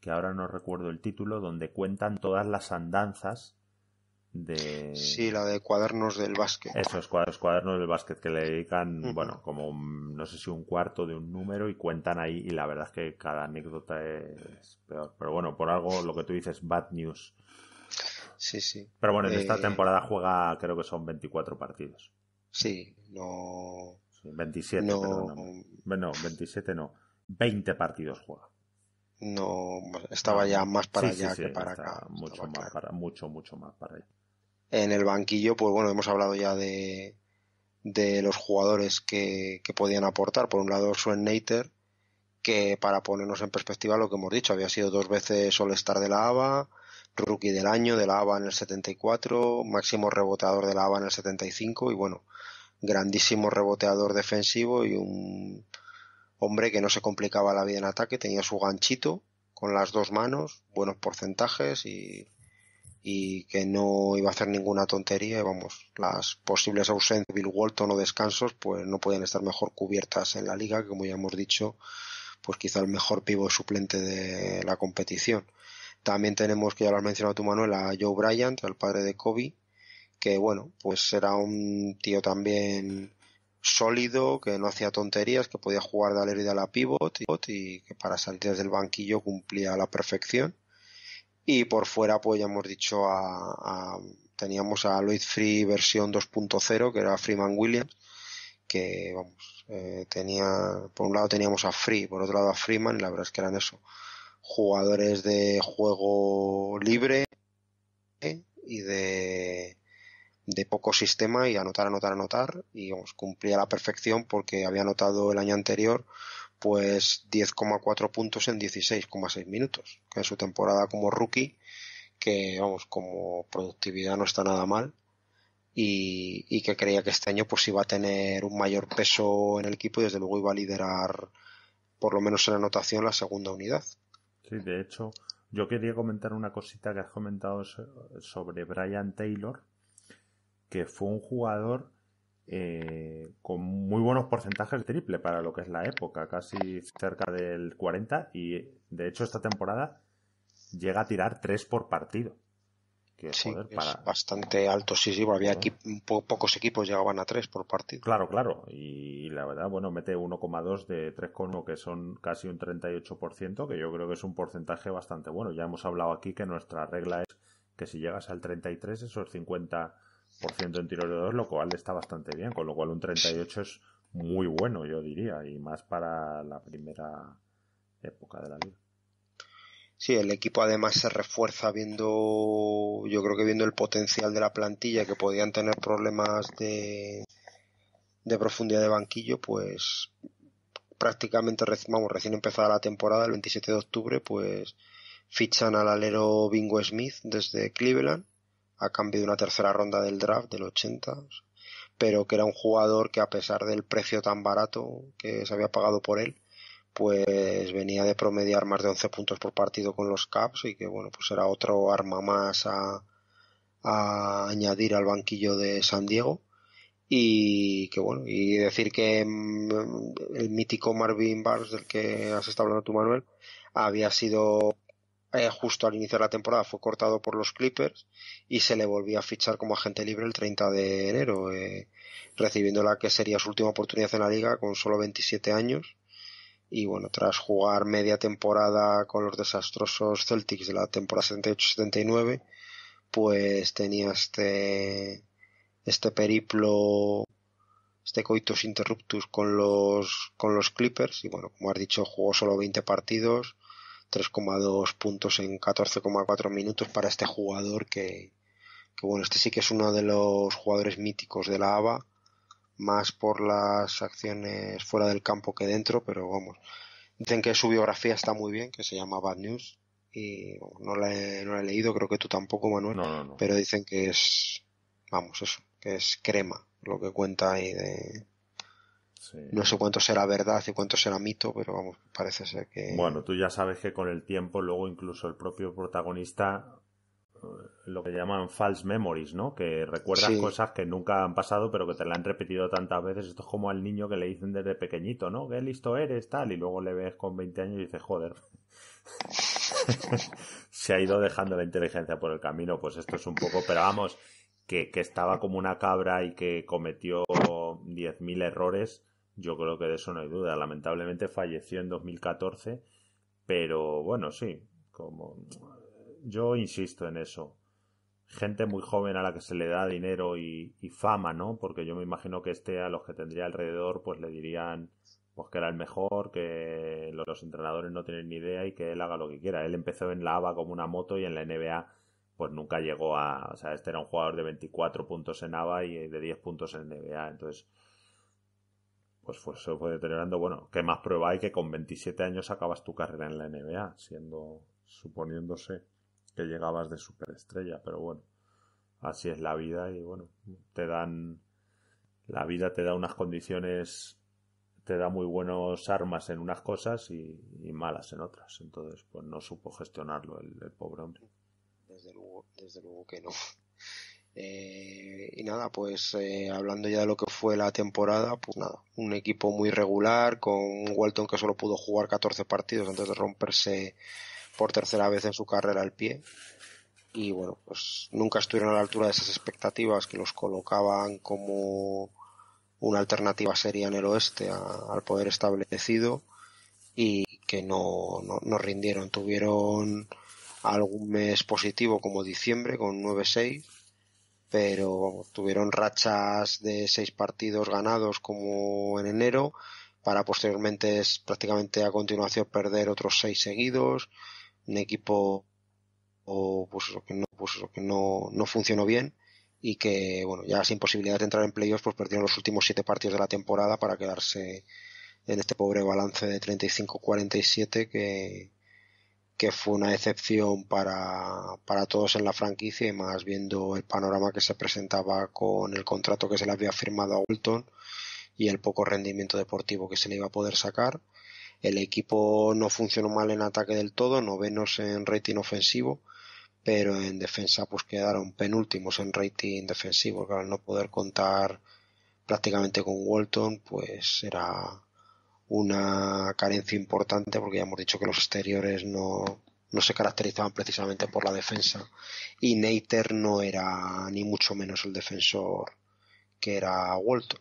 que ahora no recuerdo el título, donde cuentan todas las andanzas de... Sí, la de cuadernos del básquet. Esos cuadernos del básquet que le dedican, bueno, como no sé si un cuarto de un número y cuentan ahí y la verdad es que cada anécdota es peor. Pero bueno, por algo lo que tú dices, bad news. Sí, sí. Pero bueno, en esta eh, temporada juega creo que son 24 partidos. Sí, no. Sí, 27, no, Bueno, 27 no. 20 partidos juega. No, estaba ah, ya más para allá que para acá. Mucho más, para, mucho, mucho más para allá. En el banquillo, pues bueno, hemos hablado ya de, de los jugadores que, que podían aportar. Por un lado, Sven Nater, que para ponernos en perspectiva lo que hemos dicho, había sido dos veces Solestar de la ABA, rookie del año de la ABA en el 74, máximo reboteador de la ABA en el 75 y bueno, grandísimo reboteador defensivo y un hombre que no se complicaba la vida en ataque, tenía su ganchito con las dos manos, buenos porcentajes y, y que no iba a hacer ninguna tontería y vamos, las posibles ausencias de Bill Walton o descansos pues no podían estar mejor cubiertas en la liga, que como ya hemos dicho, pues quizá el mejor pivo suplente de la competición. También tenemos, que ya lo has mencionado tú, Manuel, a Joe Bryant, el padre de Kobe, que bueno, pues era un tío también sólido, que no hacía tonterías, que podía jugar de alero a la pivot y que para salir desde el banquillo cumplía a la perfección. Y por fuera, pues ya hemos dicho, a, teníamos a Lloyd Free versión 2.0, que era Freeman Williams, que vamos, eh, tenía, por un lado teníamos a Free, por otro lado a Freeman, y la verdad es que eran eso, jugadores de juego libre ¿eh? y de, poco sistema y anotar, anotar, anotar y vamos, cumplía la perfección porque había anotado el año anterior pues 10,4 puntos en 16,6 minutos, que en su temporada como rookie, que vamos, como productividad no está nada mal y, y que creía que este año pues iba a tener un mayor peso en el equipo y desde luego iba a liderar por lo menos en anotación la segunda unidad Sí, de hecho, yo quería comentar una cosita que has comentado sobre Brian Taylor, que fue un jugador eh, con muy buenos porcentajes triple para lo que es la época, casi cerca del 40 y de hecho esta temporada llega a tirar tres por partido sí, es bastante alto, sí, sí, había aquí pocos equipos llegaban a 3 por partido. Claro, claro, y la verdad, bueno, mete 1,2 de 3,1 que son casi un 38%, que yo creo que es un porcentaje bastante bueno. Ya hemos hablado aquí que nuestra regla es que si llegas al 33 esos 50% en tiro de dos, lo cual está bastante bien, con lo cual un 38 es muy bueno, yo diría, y más para la primera época de la liga. Sí, el equipo además se refuerza viendo, yo creo que viendo el potencial de la plantilla, que podían tener problemas de, de profundidad de banquillo, pues prácticamente, recién empezada la temporada, el 27 de octubre, pues fichan al alero Bingo Smith desde Cleveland, a cambio de una tercera ronda del draft del 80, pero que era un jugador que a pesar del precio tan barato que se había pagado por él, pues venía de promediar más de 11 puntos por partido con los Caps y que bueno, pues era otro arma más a, añadir al banquillo de San Diego y que bueno, y decir que mm, el mítico Marvin Barnes del que has estado hablando tú Manuel había sido eh, justo al de la temporada fue cortado por los Clippers y se le volvió a fichar como agente libre el 30 de enero, eh, recibiendo la que sería su última oportunidad en la liga con solo 27 años y bueno, tras jugar media temporada con los desastrosos Celtics de la temporada 78-79, pues tenía este, este periplo, este coitus interruptus con los, con los Clippers y bueno, como has dicho, jugó solo 20 partidos, 3,2 puntos en 14,4 minutos para este jugador que, que bueno, este sí que es uno de los jugadores míticos de la ABA más por las acciones fuera del campo que dentro, pero vamos. Dicen que su biografía está muy bien, que se llama Bad News, y no la he, no he leído, creo que tú tampoco, Manuel, no, no, no. pero dicen que es, vamos, eso, que es crema lo que cuenta ahí de... No sé cuánto será verdad y cuánto será mito, pero vamos, parece ser que... Bueno, tú ya sabes que con el tiempo luego incluso el propio protagonista lo que llaman false memories, ¿no? Que recuerdas cosas que nunca han pasado, pero que te la han repetido tantas veces. Esto es como al niño que le dicen desde pequeñito, ¿no? Que listo eres, tal. Y luego le ves con 20 años y dices, joder. Se ha ido dejando la inteligencia por el camino. Pues esto es un poco, pero vamos, que, que estaba como una cabra y que cometió 10.000 errores. Yo creo que de eso no hay duda. Lamentablemente falleció en 2014. Pero bueno, sí, como yo insisto en eso. Gente muy joven a la que se le da dinero y, fama, ¿no? Porque yo me imagino que este a los que tendría alrededor pues le dirían pues que era el mejor, que los entrenadores no tienen ni idea y que él haga lo que quiera. Él empezó en la ABA como una moto y en la NBA pues nunca llegó a... O sea, este era un jugador de 24 puntos en ABA y de 10 puntos en NBA. Entonces, pues, pues se fue deteriorando. Bueno, ¿qué más prueba hay que con 27 años acabas tu carrera en la NBA? Siendo... suponiéndose que llegabas de superestrella, pero bueno, así es la vida y bueno, te dan la vida te da unas condiciones, te da muy buenos armas en unas cosas y, malas en otras. Entonces, pues no supo gestionarlo el, pobre hombre. Desde luego, desde luego que no. Eh, y nada, pues eh, hablando ya de lo que fue la temporada, pues nada, un equipo muy regular, con Walton que solo pudo jugar 14 partidos antes de romperse por tercera vez en su carrera al pie. Y bueno, pues nunca estuvieron a la altura de esas expectativas que los colocaban como una alternativa seria en el oeste al poder establecido y que no, rindieron. Tuvieron algún mes positivo como diciembre con 9-6, pero tuvieron rachas de seis partidos ganados como en enero para posteriormente prácticamente a continuación perder otros seis seguidos un equipo o pues que no pues que no, funcionó bien y que bueno ya sin posibilidad de entrar en playoffs pues perdieron los últimos siete partidos de la temporada para quedarse en este pobre balance de 35-47 que que fue una excepción para, para todos en la franquicia y más viendo el panorama que se presentaba con el contrato que se le había firmado a Walton y el poco rendimiento deportivo que se le iba a poder sacar el equipo no funcionó mal en ataque del todo, no novenos en rating ofensivo, pero en defensa pues quedaron penúltimos en rating defensivo, claro, no poder contar prácticamente con Walton, pues era una carencia importante porque ya hemos dicho que los exteriores no, se caracterizaban precisamente por la defensa y Neiter no era ni mucho menos el defensor que era Walton.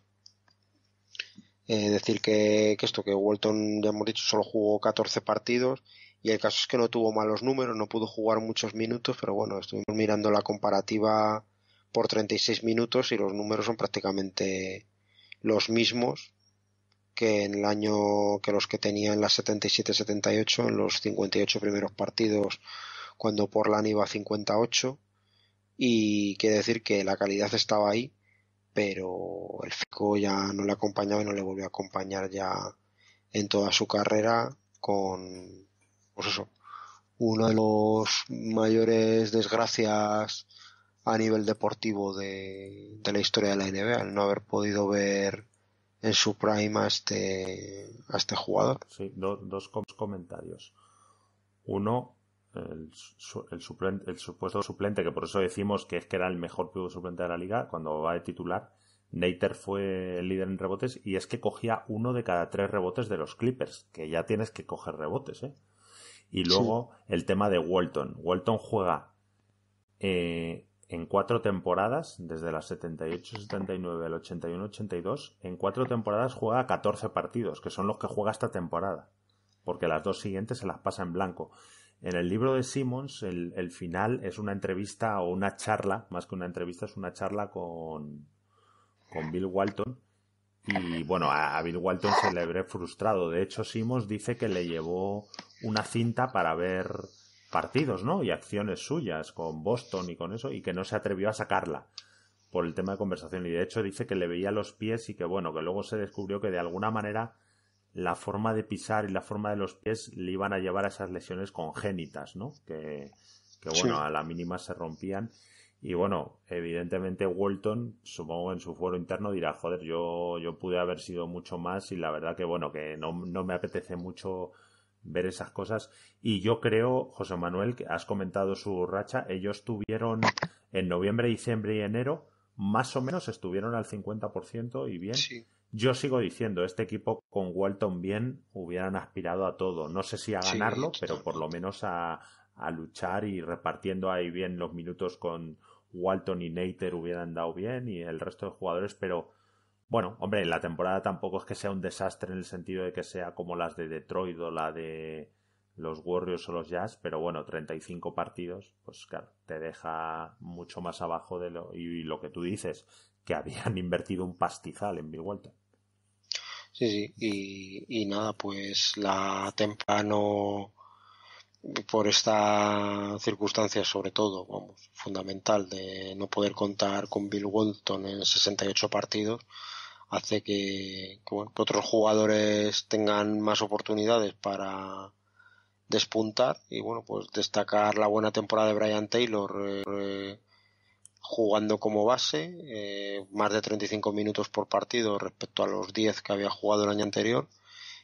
Eh, decir que, esto, que Walton, ya hemos dicho, solo jugó 14 partidos y el caso es que no tuvo malos números, no pudo jugar muchos minutos, pero bueno, estuvimos mirando la comparativa por 36 minutos y los números son prácticamente los mismos que en el año que los que tenía en las 77-78, en los 58 primeros partidos, cuando por iba 58. Y quiere decir que la calidad estaba ahí, pero el FICO ya no le ha acompañado y no le volvió a acompañar ya en toda su carrera con, pues eso, uno de los mayores desgracias a nivel deportivo de, la historia de la NBA, al no haber podido ver en su prime a este, este jugador. Sí, dos comentarios. Uno, el, suplente, el, supuesto suplente, que por eso decimos que es que era el mejor suplente de la liga, cuando va de titular, Nater fue el líder en rebotes y es que cogía uno de cada tres rebotes de los Clippers, que ya tienes que coger rebotes, ¿eh? Y luego el tema de Walton. Walton juega eh, en cuatro temporadas, desde las 78-79 al 81-82, en cuatro temporadas juega 14 partidos, que son los que juega esta temporada, porque las dos siguientes se las pasa en blanco. En el libro de Simmons, el, final es una entrevista o una charla, más que una entrevista, es una charla con, con Bill Walton. Y bueno, a, a Bill Walton se le ve frustrado. De hecho, Simmons dice que le llevó una cinta para ver partidos, ¿no? Y acciones suyas con Boston y con eso, y que no se atrevió a sacarla por el tema de conversación. Y de hecho dice que le veía los pies y que bueno, que luego se descubrió que de alguna manera la forma de pisar y la forma de los pies le iban a llevar a esas lesiones congénitas, ¿no? Que, bueno, a la mínima se rompían. Y bueno, evidentemente Walton, supongo en su foro interno dirá, joder, yo, yo pude haber sido mucho más y la verdad que bueno, que no, no me apetece mucho ver esas cosas. Y yo creo, José Manuel, que has comentado su racha, ellos tuvieron en noviembre, diciembre y enero, más o menos estuvieron al 50% y bien. Sí. Yo sigo diciendo, este equipo con Walton bien hubieran aspirado a todo. No sé si a ganarlo, pero por lo menos a, luchar y repartiendo ahí bien los minutos con Walton y Nater hubieran dado bien y el resto de jugadores, pero bueno, hombre, la temporada tampoco es que sea un desastre en el sentido de que sea como las de Detroit o la de los Warriors o los Jazz, pero bueno, 35 partidos, pues claro, te deja mucho más abajo de lo y, lo que tú dices, que habían invertido un pastizal en Bill Walton. Sí, sí, y, nada, pues la temprano por esta circunstancia sobre todo, vamos, fundamental de no poder contar con Bill Walton en 68 partidos, hace que, otros jugadores tengan más oportunidades para despuntar y bueno, pues destacar la buena temporada de Brian Taylor eh, jugando como base, eh, más de 35 minutos por partido respecto a los 10 que había jugado el año anterior.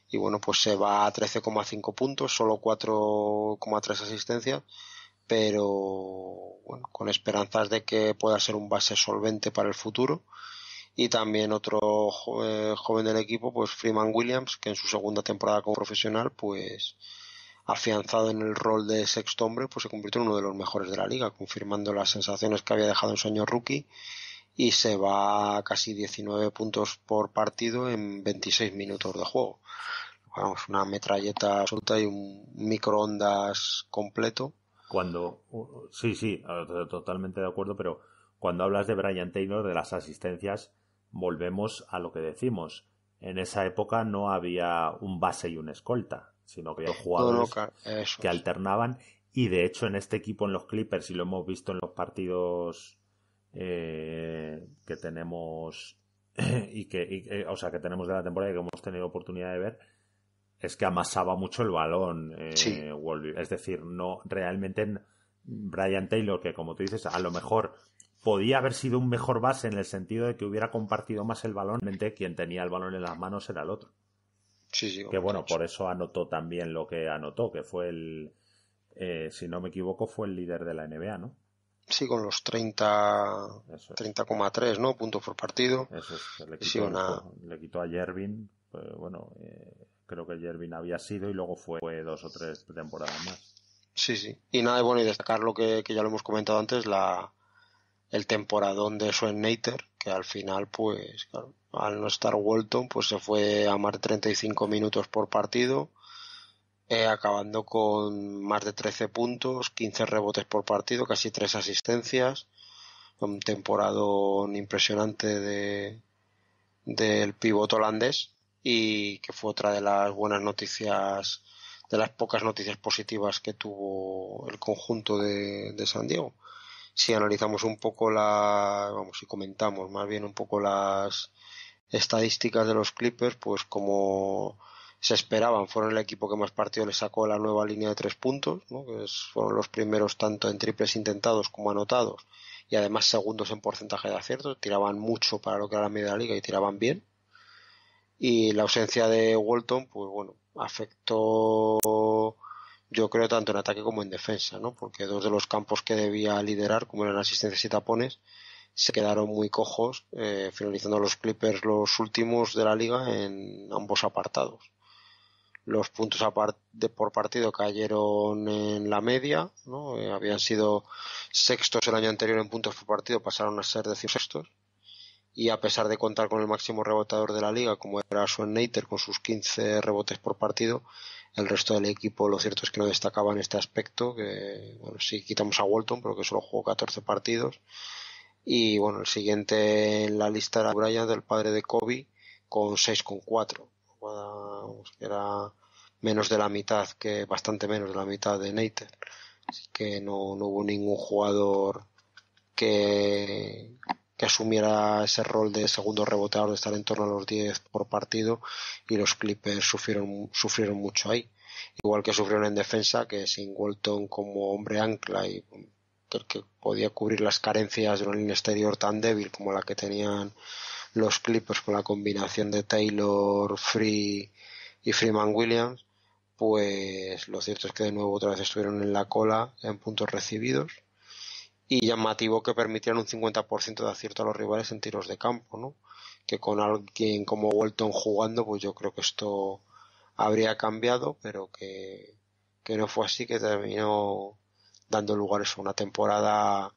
Y bueno, pues se va a 13,5 puntos, solo 4,3 asistencias, pero bueno, con esperanzas de que pueda ser un base solvente para el futuro. Y también otro eh, joven del equipo, pues Freeman Williams, que en su segunda temporada como profesional, pues afianzado en el rol de sexto hombre, pues se convirtió en uno de los mejores de la liga, confirmando las sensaciones que había dejado en su año rookie y se va casi 19 puntos por partido en 26 minutos de juego. una metralleta absoluta y un microondas completo. Cuando, sí, sí, totalmente de acuerdo, pero cuando hablas de Brian Taylor, de las asistencias, volvemos a lo que decimos. En esa época no había un base y un escolta sino que había jugadores que alternaban. Y de hecho, en este equipo, en los Clippers, y lo hemos visto en los partidos eh, que tenemos y que, eh, o sea, que tenemos de la temporada y que hemos tenido oportunidad de ver, es que amasaba mucho el balón. Eh, es decir, no realmente Brian Taylor, que como tú dices, a lo mejor podía haber sido un mejor base en el sentido de que hubiera compartido más el balón, quien tenía el balón en las manos era el otro que bueno, por eso anotó también lo que anotó, que fue el, eh, si no me equivoco, fue el líder de la NBA, ¿no? Sí, con los treinta coma 30,3 ¿no? puntos por partido. Eso es, le, quitó, le quitó a Jervin, bueno, eh, creo que Jervin había sido y luego fue, dos o tres temporadas más. Sí, sí. Y nada, bueno, y destacar lo que ya lo hemos comentado antes, la, el temporadón de nater que al final, pues, al no estar Walton, pues se fue a más de 35 minutos por partido, eh, acabando con más de 13 puntos, 15 rebotes por partido, casi 3 asistencias, un temporadón impresionante de del pivote holandés y que fue otra de las buenas noticias de las pocas noticias positivas que tuvo el conjunto de San Diego si analizamos un poco la, vamos, si comentamos más bien un poco las estadísticas de los Clippers, pues como se esperaban, fueron el equipo que más partido le sacó la nueva línea de tres puntos, ¿no? que fueron los primeros tanto en triples intentados como anotados, y además segundos en porcentaje de aciertos, tiraban mucho para lo que era la media liga y tiraban bien. Y la ausencia de Walton, pues bueno, afectó yo creo tanto en ataque como en defensa, ¿no? Porque dos de los campos que debía liderar, como eran asistencias y tapones, se quedaron muy cojos, eh, finalizando los Clippers los últimos de la liga en ambos apartados. Los puntos por partido cayeron en la media, ¿no? Eh, habían sido sextos el año anterior en puntos por partido, pasaron a ser sextos y a pesar de contar con el máximo rebotador de la liga, como era Swan Nater con sus 15 rebotes por partido, el resto del equipo lo cierto es que no destacaba en este aspecto, que bueno, sí quitamos a Walton, pero que solo jugó 14 partidos. Y bueno, el siguiente en la lista era Brian, del padre de Kobe, con 6,4. Era menos de la mitad, que bastante menos de la mitad de Nater Así que no hubo ningún jugador que, que asumiera ese rol de segundo reboteador de estar en torno a los 10 por partido y los Clippers sufrieron, sufrieron mucho ahí. Igual que sufrieron en defensa, que sin Walton como hombre ancla y el que podía cubrir las carencias de una línea exterior tan débil como la que tenían los Clippers con la combinación de Taylor, Free y Freeman Williams, pues lo cierto es que de nuevo otra vez estuvieron en la cola en puntos recibidos y llamativo que permitieran un 50% de acierto a los rivales en tiros de campo, ¿no? Que con alguien como Walton jugando, pues yo creo que esto habría cambiado, pero que, no fue así, que terminó dando lugar a una temporada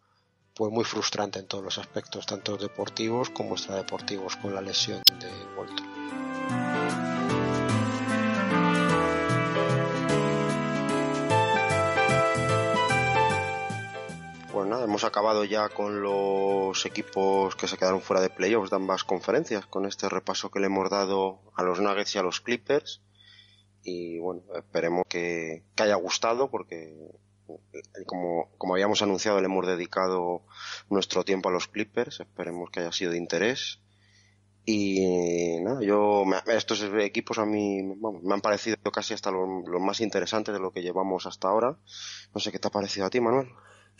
pues muy frustrante en todos los aspectos, tanto deportivos como extradeportivos, con la lesión de hemos acabado ya con los equipos que se quedaron fuera de playoffs de ambas conferencias, con este repaso que le hemos dado a los Nuggets y a los Clippers. Y bueno, esperemos que, que haya gustado porque eh, como, como habíamos anunciado le hemos dedicado nuestro tiempo a los Clippers, esperemos que haya sido de interés. Y nada, yo, estos equipos a mí me han parecido casi hasta los, los más interesantes de lo que llevamos hasta ahora. No sé qué te ha parecido a ti, Manuel.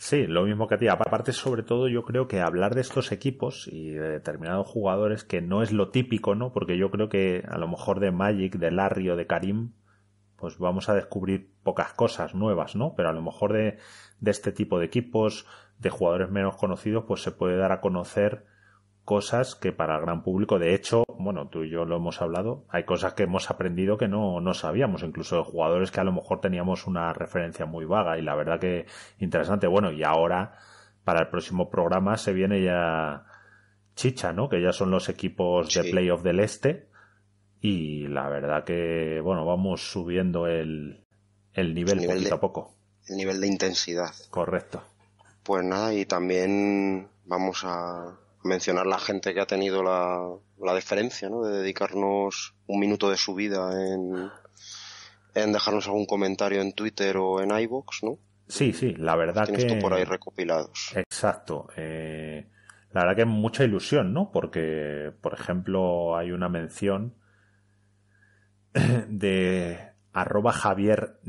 Sí, lo mismo que a ti. Aparte, sobre todo, yo creo que hablar de estos equipos y de determinados jugadores que no es lo típico, ¿no? Porque yo creo que a lo mejor de Magic, de Larry o de Karim, pues vamos a descubrir pocas cosas nuevas, ¿no? Pero a lo mejor de, de este tipo de equipos, de jugadores menos conocidos, pues se puede dar a conocer cosas que para el gran público, de hecho, bueno, tú y yo lo hemos hablado, hay cosas que hemos aprendido que no, sabíamos, incluso de jugadores que a lo mejor teníamos una referencia muy vaga y la verdad que interesante. Bueno, y ahora para el próximo programa se viene ya Chicha, ¿no? Que ya son los equipos de playoff del Este y la verdad que, bueno, vamos subiendo el, el nivel, poquito a poco. El nivel de intensidad. Correcto. Pues nada, y también vamos a mencionar la gente que ha tenido la, la deferencia ¿no? de dedicarnos un minuto de su vida en, en dejarnos algún comentario en Twitter o en iBox, ¿no? Sí, sí, la verdad que. Tienes tú por ahí recopilados. Exacto. Eh, la verdad que es mucha ilusión, ¿no? Porque, por ejemplo, hay una mención de arroba Javier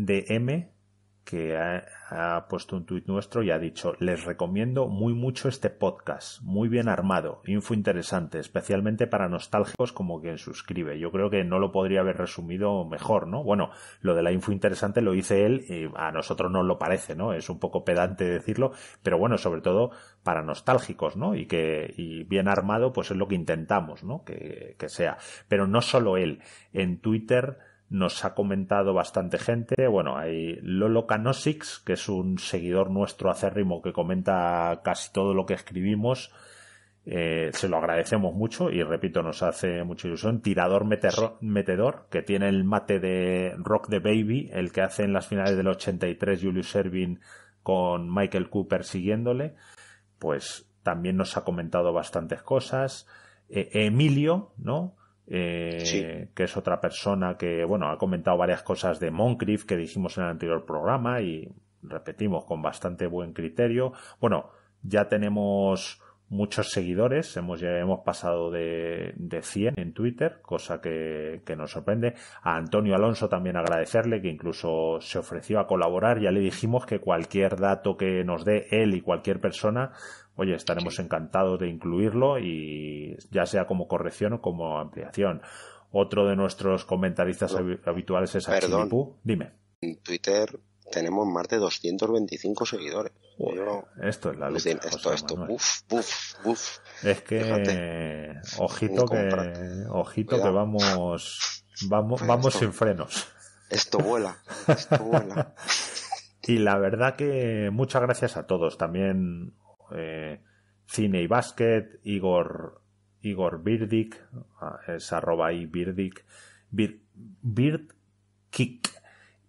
que ha, puesto un tuit nuestro y ha dicho les recomiendo muy mucho este podcast, muy bien armado, info interesante, especialmente para nostálgicos como quien suscribe. Yo creo que no lo podría haber resumido mejor, ¿no? Bueno, lo de la info interesante lo dice él y a nosotros nos lo parece, ¿no? Es un poco pedante decirlo, pero bueno, sobre todo para nostálgicos, ¿no? Y que y bien armado, pues es lo que intentamos, ¿no? Que, que sea. Pero no solo él. En Twitter nos ha comentado bastante gente. Bueno, hay Lolo Canosix, que es un seguidor nuestro acérrimo que comenta casi todo lo que escribimos. Eh, se lo agradecemos mucho y repito, nos hace mucha ilusión. Tirador Metedor, que tiene el mate de Rock the Baby, el que hace en las finales del 83 Julius Erving con Michael Cooper siguiéndole. Pues también nos ha comentado bastantes cosas. Eh, Emilio, ¿no? Eh, que es otra persona que, bueno, ha comentado varias cosas de Moncrief que dijimos en el anterior programa y repetimos con bastante buen criterio. Bueno, ya tenemos muchos seguidores, hemos, hemos pasado de, de 100 en Twitter, cosa que, que nos sorprende. A Antonio Alonso también agradecerle que incluso se ofreció a colaborar, ya le dijimos que cualquier dato que nos dé él y cualquier persona, oye, estaremos encantados de incluirlo y ya sea como corrección o como ampliación. Otro de nuestros comentaristas habituales es Achilipu. Dime. En Twitter tenemos más de 225 seguidores. esto es la luz Esto, esto, Es que, ojito que, ojito que vamos, pues vamos, vamos sin frenos. Esto vuela, esto vuela. Y la verdad que muchas gracias a todos. También eh, Cine y Basket, Igor, Igor Birdik, ah, es arroba ahí Birdik,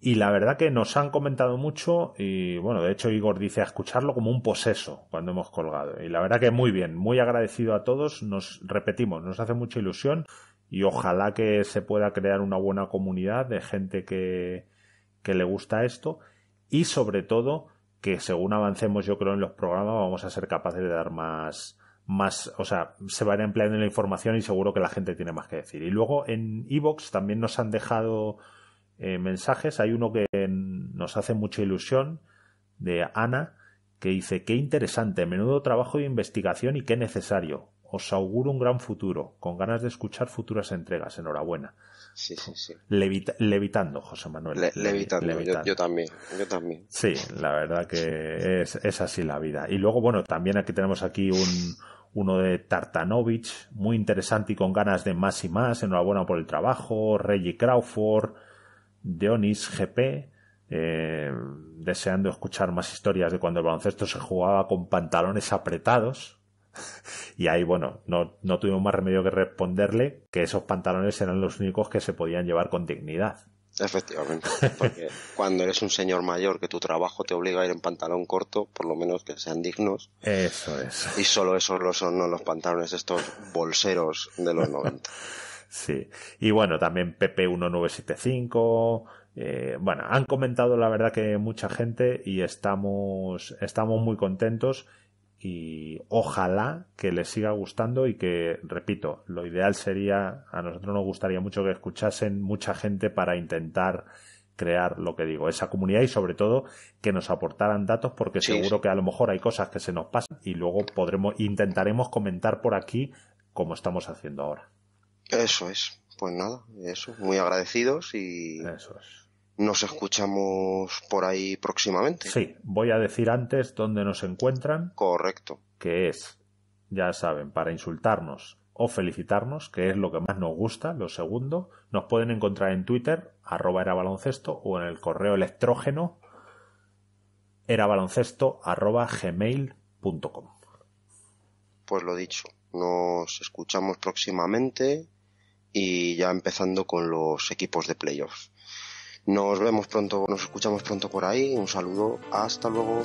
Y la verdad que nos han comentado mucho y bueno, de hecho Igor dice a escucharlo como un poseso cuando hemos colgado. Y la verdad que muy bien, muy agradecido a todos, nos repetimos, nos hace mucha ilusión y ojalá que se pueda crear una buena comunidad de gente que, que le gusta esto y sobre todo que según avancemos yo creo en los programas vamos a ser capaces de dar más más, o sea, se ir empleando la información y seguro que la gente tiene más que decir. Y luego en Evox también nos han dejado eh, mensajes. Hay uno que nos hace mucha ilusión de Ana que dice, qué interesante, menudo trabajo de investigación y qué necesario. Os auguro un gran futuro, con ganas de escuchar futuras entregas. Enhorabuena. Sí, levitando, José Manuel. levitando, Yo, también, yo también. Sí, la verdad que es, así la vida. Y luego, bueno, también aquí tenemos aquí un, uno de Tartanovich, muy interesante y con ganas de más y más. Enhorabuena por el trabajo. Reggie Crawford, Dionis GP. Eh, deseando escuchar más historias de cuando el baloncesto se jugaba con pantalones apretados Y ahí, bueno, no, tuvimos más remedio que responderle que esos pantalones eran los únicos que se podían llevar con dignidad. Efectivamente, porque cuando eres un señor mayor que tu trabajo te obliga a ir en pantalón corto, por lo menos que sean dignos. Eso es. Y solo esos lo son los pantalones estos bolseros de los 90. Sí, y bueno, también PP1975, eh, bueno, han comentado la verdad que mucha gente y estamos, estamos muy contentos y ojalá que les siga gustando y que, repito, lo ideal sería, a nosotros nos gustaría mucho que escuchasen mucha gente para intentar crear lo que digo, esa comunidad y sobre todo que nos aportaran datos porque seguro que a lo mejor hay cosas que se nos pasan y luego podremos, intentaremos comentar por aquí como estamos haciendo ahora. Eso es, pues nada, eso, muy agradecidos y... Eso es nos escuchamos por ahí próximamente. Sí, voy a decir antes dónde nos encuentran. Correcto. Que es, ya saben, para insultarnos o felicitarnos, que es lo que más nos gusta, lo segundo, nos pueden encontrar en Twitter, arroba era baloncesto, o en el correo electrógeno era baloncesto gmail.com. Pues lo dicho, nos escuchamos próximamente y ya empezando con los equipos de playoffs. Nos vemos pronto, nos escuchamos pronto por ahí. Un saludo, hasta luego.